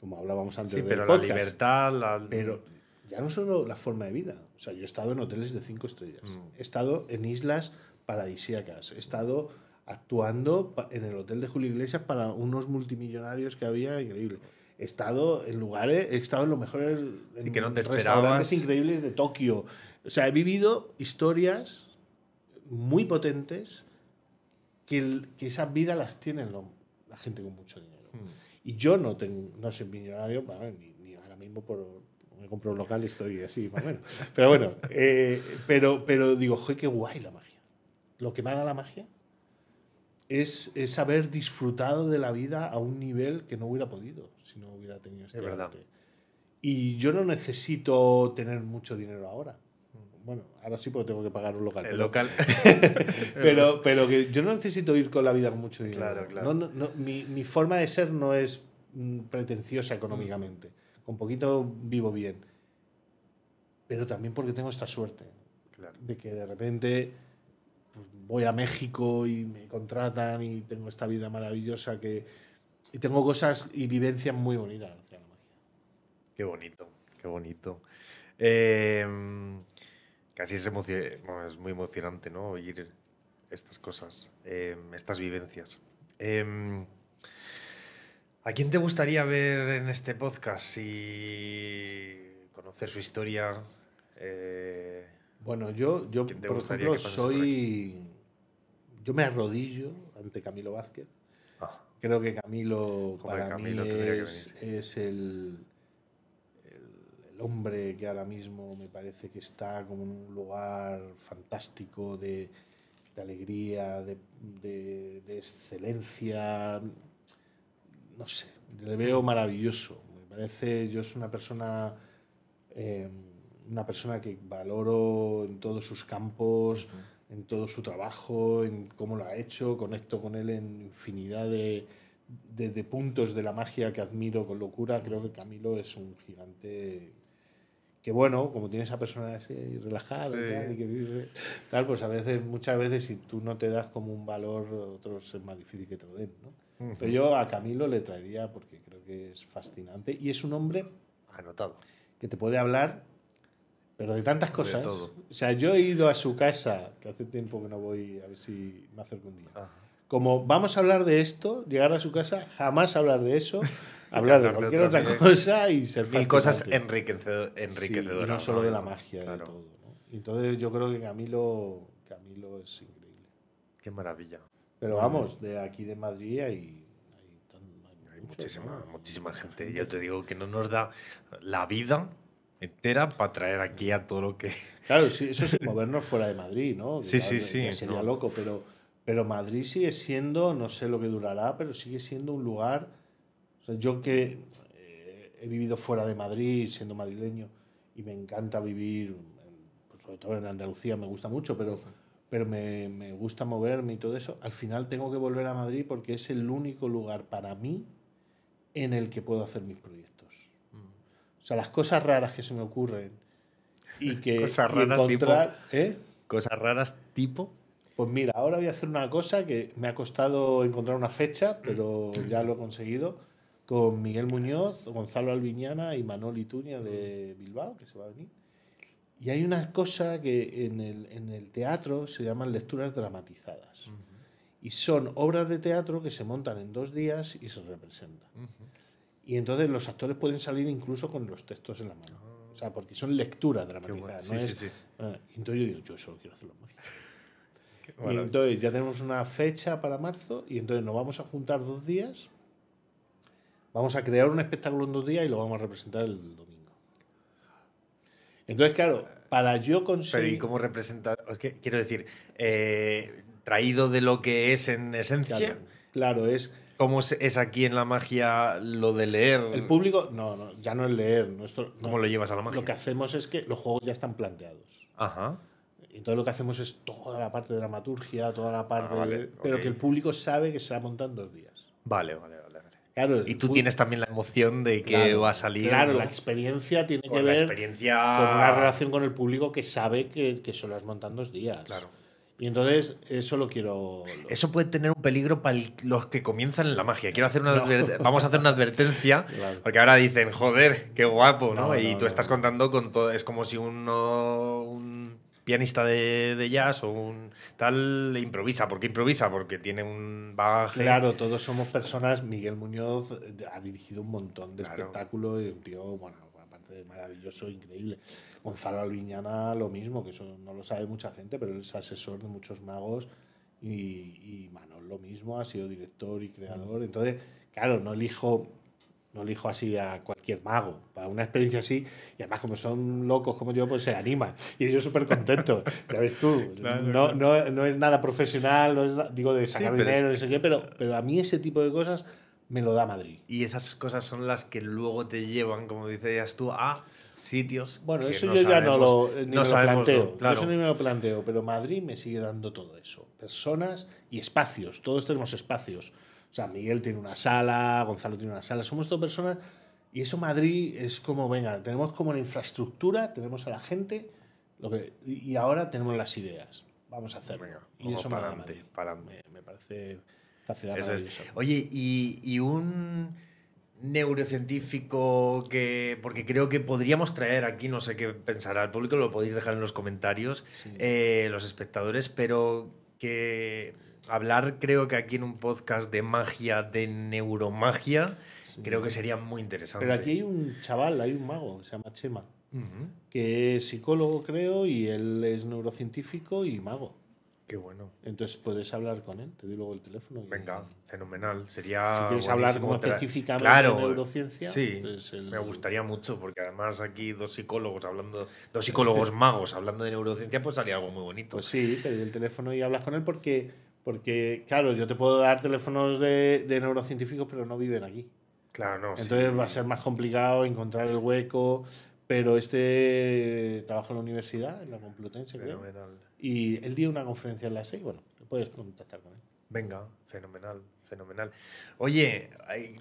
como hablábamos antes. Sí, pero la libertad, Pero ya no solo la forma de vida. O sea, yo he estado en hoteles de cinco estrellas, mm. he estado en islas paradisíacas, he estado actuando en el hotel de Julio Iglesias para unos multimillonarios que había, increíble. He estado en lugares, he estado en los mejores sí, que no te restaurantes increíbles de Tokio. O sea, he vivido historias muy potentes que, que esas vidas las tienen la gente con mucho dinero. Hmm. Y yo no, tengo, no soy millonario, ni, ni ahora mismo por, me compro un local y estoy así, Pero bueno, eh, pero, pero digo, qué guay la magia. Lo que me haga la magia, es, es, haber disfrutado de la vida a un nivel que no hubiera podido si no hubiera tenido este es Y yo no necesito tener mucho dinero ahora. Bueno, ahora sí porque tengo que pagar un local. El local. pero, pero que yo no necesito ir con la vida con mucho dinero. Claro, claro. mi, mi, forma de ser no es mm, pretenciosa económicamente. Mm. Con poquito vivo bien. Pero también porque tengo esta suerte. Claro. De que de repente pues, voy a México y me contratan y tengo esta vida maravillosa que... Y tengo cosas y vivencias muy bonitas la magia. Qué bonito, qué bonito. Em, casi es, es, muy emocionante, ¿no? Oír estas cosas, em, estas vivencias. Em, ¿A quién te gustaría ver en este podcast y conocer su historia? Eh, bueno, yo, yo por ejemplo, soy. yo me arrodillo ante Camilo Vázquez. Ah. Creo que Camilo para mí es, el, hombre que ahora mismo me parece que está como en un lugar fantástico de, alegría, de, excelencia. No sé, le veo maravilloso. Me parece, yo es una persona. Eh, una persona que valoro en todos sus campos, en todo su trabajo, en cómo lo ha hecho, conecto con él en infinidad de, de, puntos de la magia que admiro con locura. Creo que Camilo es un gigante que bueno, como tiene esa persona así relajada y, que vive, tal, pues a veces, muchas veces si tú no te das como un valor, otros es más difícil que te lo den, Pero yo a Camilo le traería porque creo que es fascinante y es un hombre anotado que te puede hablar pero de tantas cosas. O sea, yo he ido a su casa, que hace tiempo que no voy, a ver si me acerco un día. Como vamos a hablar de esto, llegar a su casa, jamás hablar de eso, hablar de cualquier otra, cosa y ser Mil cosas enriquecedoras. sí, no solo de la magia, de todo. Entonces yo creo que Camilo, Camilo es increíble. Qué maravilla. Pero vamos, de aquí de Madrid hay hay, muchísima, muchísima gente. Yo te digo que no nos da la vida entera para traer aquí a todo lo que... Claro, sí, eso es movernos fuera de Madrid, ¿no? Sí, sí, sí. Sería loco, pero, pero Madrid sigue siendo, no sé lo que durará, pero sigue siendo un lugar... yo que eh, he vivido fuera de Madrid, siendo madrileño, y me encanta vivir, pues, sobre todo en Andalucía, me gusta mucho, pero, pero me, me gusta moverme y todo eso, al final tengo que volver a Madrid porque es el único lugar para mí en el que puedo hacer mis proyectos. O sea, las cosas raras que se me ocurren. Y que cosas encontrar, ¿eh? Cosas raras tipo. Pues mira, ahora voy a hacer una cosa que me ha costado encontrar una fecha, pero ya lo he conseguido, con Miguel Muñoz, Gonzalo Alviñana y Manol Ituña de Bilbao, que se va a venir. Y hay una cosa que en el, teatro se llaman lecturas dramatizadas. Y son obras de teatro que se montan en dos días y se representan. Y entonces los actores pueden salir incluso con los textos en la mano. O sea, porque son lecturas dramatizadas. Eh, entonces yo digo, yo solo quiero hacerlo Y entonces ya tenemos una fecha para marzo y entonces nos vamos a juntar dos días. Vamos a crear un espectáculo en dos días y lo vamos a representar el domingo. Entonces, claro, para yo conseguir... Pero ¿y cómo representar? Es que, quiero decir, eh, traído de lo que es en esencia... claro es ¿Cómo es aquí en la magia lo de leer? El público, no, no ya no es leer. ¿Cómo lo llevas a la magia? Lo que hacemos es que los juegos ya están planteados. Ajá. Entonces lo que hacemos es toda la parte de dramaturgia, toda la parte... Ah, pero que el público sabe que se va a dos días. Vale, vale, vale. Claro, y tú tienes también la emoción de que va a salir... Claro, la experiencia tiene que ver experiencia... con una relación con el público que sabe que, que se lo has montado en dos días. Claro. Y entonces eso lo quiero. Eso puede tener un peligro para los que comienzan en la magia. Quiero hacer una Vamos a hacer una advertencia, porque ahora dicen, joder, qué guapo, ¿no? y tú estás contando con todo. Es como si uno, un pianista de, jazz o un tal improvisa. ¿Por qué improvisa? Porque tiene un bagaje. Claro, todos somos personas. Miguel Muñoz ha dirigido un montón de espectáculos y un tío, bueno, maravilloso, increíble. Gonzalo Alviñana lo mismo, que eso no lo sabe mucha gente, pero él es asesor de muchos magos y, y lo mismo, ha sido director y creador. Entonces, claro, no elijo no elijo así a cualquier mago. Para una experiencia así, y además, como son locos como yo, pues se animan. Y yo súper contento, ya ves tú. no, es nada profesional, digo, de sacar dinero, no sé qué, pero, pero a mí ese tipo de cosas me lo da Madrid. Y esas cosas son las que luego te llevan, como decías tú, a sitios. Bueno, eso yo ya no lo, no lo planteo. me lo planteo, pero Madrid me sigue dando todo eso. Personas y espacios. Todos tenemos espacios. O sea, Miguel tiene una sala, Gonzalo tiene una sala. Somos dos personas. Y eso Madrid es como, venga, tenemos como la infraestructura, tenemos a la gente, lo que, y ahora tenemos las ideas. Vamos a hacerlo. Venga, y eso para me parece Oye, y, un neurocientífico que, porque creo que podríamos traer aquí, no sé qué pensará el público, lo podéis dejar en los comentarios, eh, los espectadores, pero que hablar creo que aquí en un podcast de magia, de neuromagia, creo que sería muy interesante. Pero aquí hay un chaval, hay un mago, se llama Chema, que es psicólogo creo y él es neurocientífico y mago. Qué bueno. Entonces puedes hablar con él, te doy luego el teléfono. Venga, fenomenal. Sería. Si quieres hablar como tra... de eh, neurociencia. Sí, pues me gustaría mucho, porque además aquí dos psicólogos hablando, dos psicólogos magos hablando de neurociencia, pues salía algo muy bonito. Pues sí, te doy el teléfono y hablas con él porque, porque claro, yo te puedo dar teléfonos de, neurocientíficos, pero no viven aquí. Claro, no. Entonces va a ser más complicado encontrar el hueco pero este trabaja en la universidad, en la Complutense, fenomenal. Creo, y él dio una conferencia en la SEI, bueno, puedes contactar con él. Venga, fenomenal, fenomenal. Oye,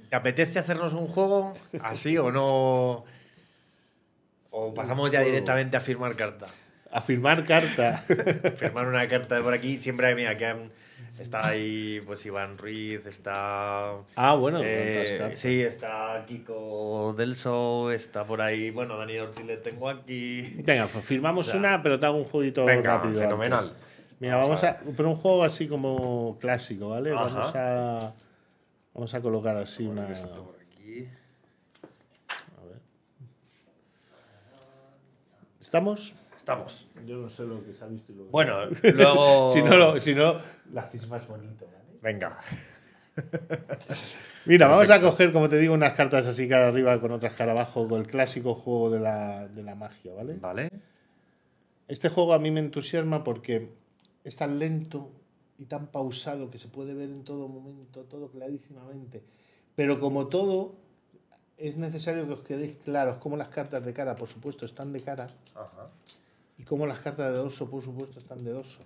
¿te apetece hacernos un juego así o no? ¿O pasamos ya directamente a firmar carta? A firmar carta. firmar una carta de por aquí, siempre, mira, que han Está ahí, pues Iván Ruiz, está. Ah, bueno, eh, sí, está Kiko Delso, está por ahí. Bueno, Daniel Ortiz le tengo aquí. Venga, pues, firmamos una, pero te hago un jueguito venga, Fenomenal. Mira, vamos, a, Pero un juego así como clásico, ¿vale? Vamos a. Vamos a colocar así una. Esto por aquí. A ver. ¿Estamos? estamos. Yo no sé lo que se ha visto y Bueno, luego. si no, lo, si no. La bonito, ¿vale? Venga. Mira, vamos a coger, como te digo, unas cartas así cara arriba con otras cara abajo, con el clásico juego de la, magia, ¿vale? Vale. Este juego a mí me entusiasma porque es tan lento y tan pausado que se puede ver en todo momento, todo clarísimamente. Pero como todo, es necesario que os quedéis claros, como las cartas de cara, por supuesto, están de cara. Ajá y como las cartas de oso, por supuesto, están de oso.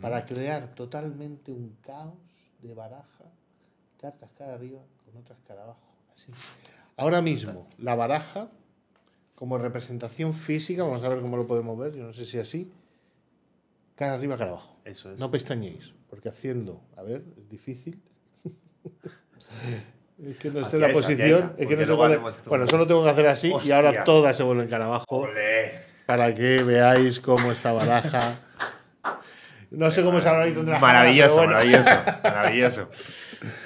para crear totalmente un caos de baraja, cartas cara arriba con otras cara abajo. Ahora mismo, la baraja, como representación física, vamos a ver cómo lo podemos ver, yo no sé si así, cara arriba, cara abajo. Eso es. No pestañéis, porque haciendo, a ver, es difícil. Es que no sé la posición. es que no sé cuál... Bueno, solo tengo que hacer así y ahora todas se vuelven cara abajo para que veáis cómo está baraja. No sé cómo se habrá Maravilloso, maravilloso, maravilloso.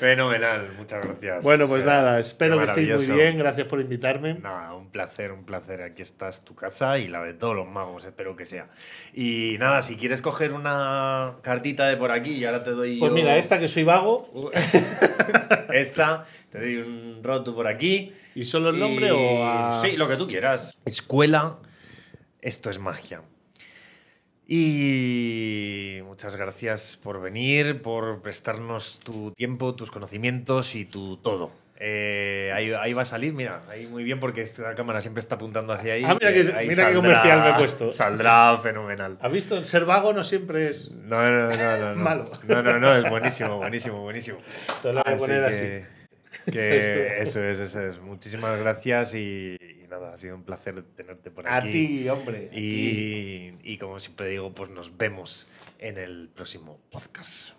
Fenomenal, muchas gracias. Bueno, pues nada, espero que estéis muy bien, gracias por invitarme. Nada, un placer, un placer. Aquí estás tu casa y la de todos los magos, espero que sea. Y nada, si quieres coger una cartita de por aquí, y ahora te doy. Pues mira, esta que soy vago. Uh, esta, te doy un roto por aquí. ¿Y solo el nombre o.? Sí, lo que tú quieras. Escuela esto es magia. Y muchas gracias por venir, por prestarnos tu tiempo, tus conocimientos y tu todo. Eh, ahí, va a salir, mira, ahí muy bien porque esta cámara siempre está apuntando hacia ahí. Ah, mira, que, comercial me he puesto. Saldrá fenomenal. ¿Has visto? Ser vago no siempre es no, no, no, no, malo. No, no, no, es buenísimo, buenísimo, buenísimo. poner eso es, eso es. Muchísimas gracias y, nada, ha sido un placer tenerte por aquí. A ti, hombre. Y, como siempre digo, pues nos vemos en el próximo podcast.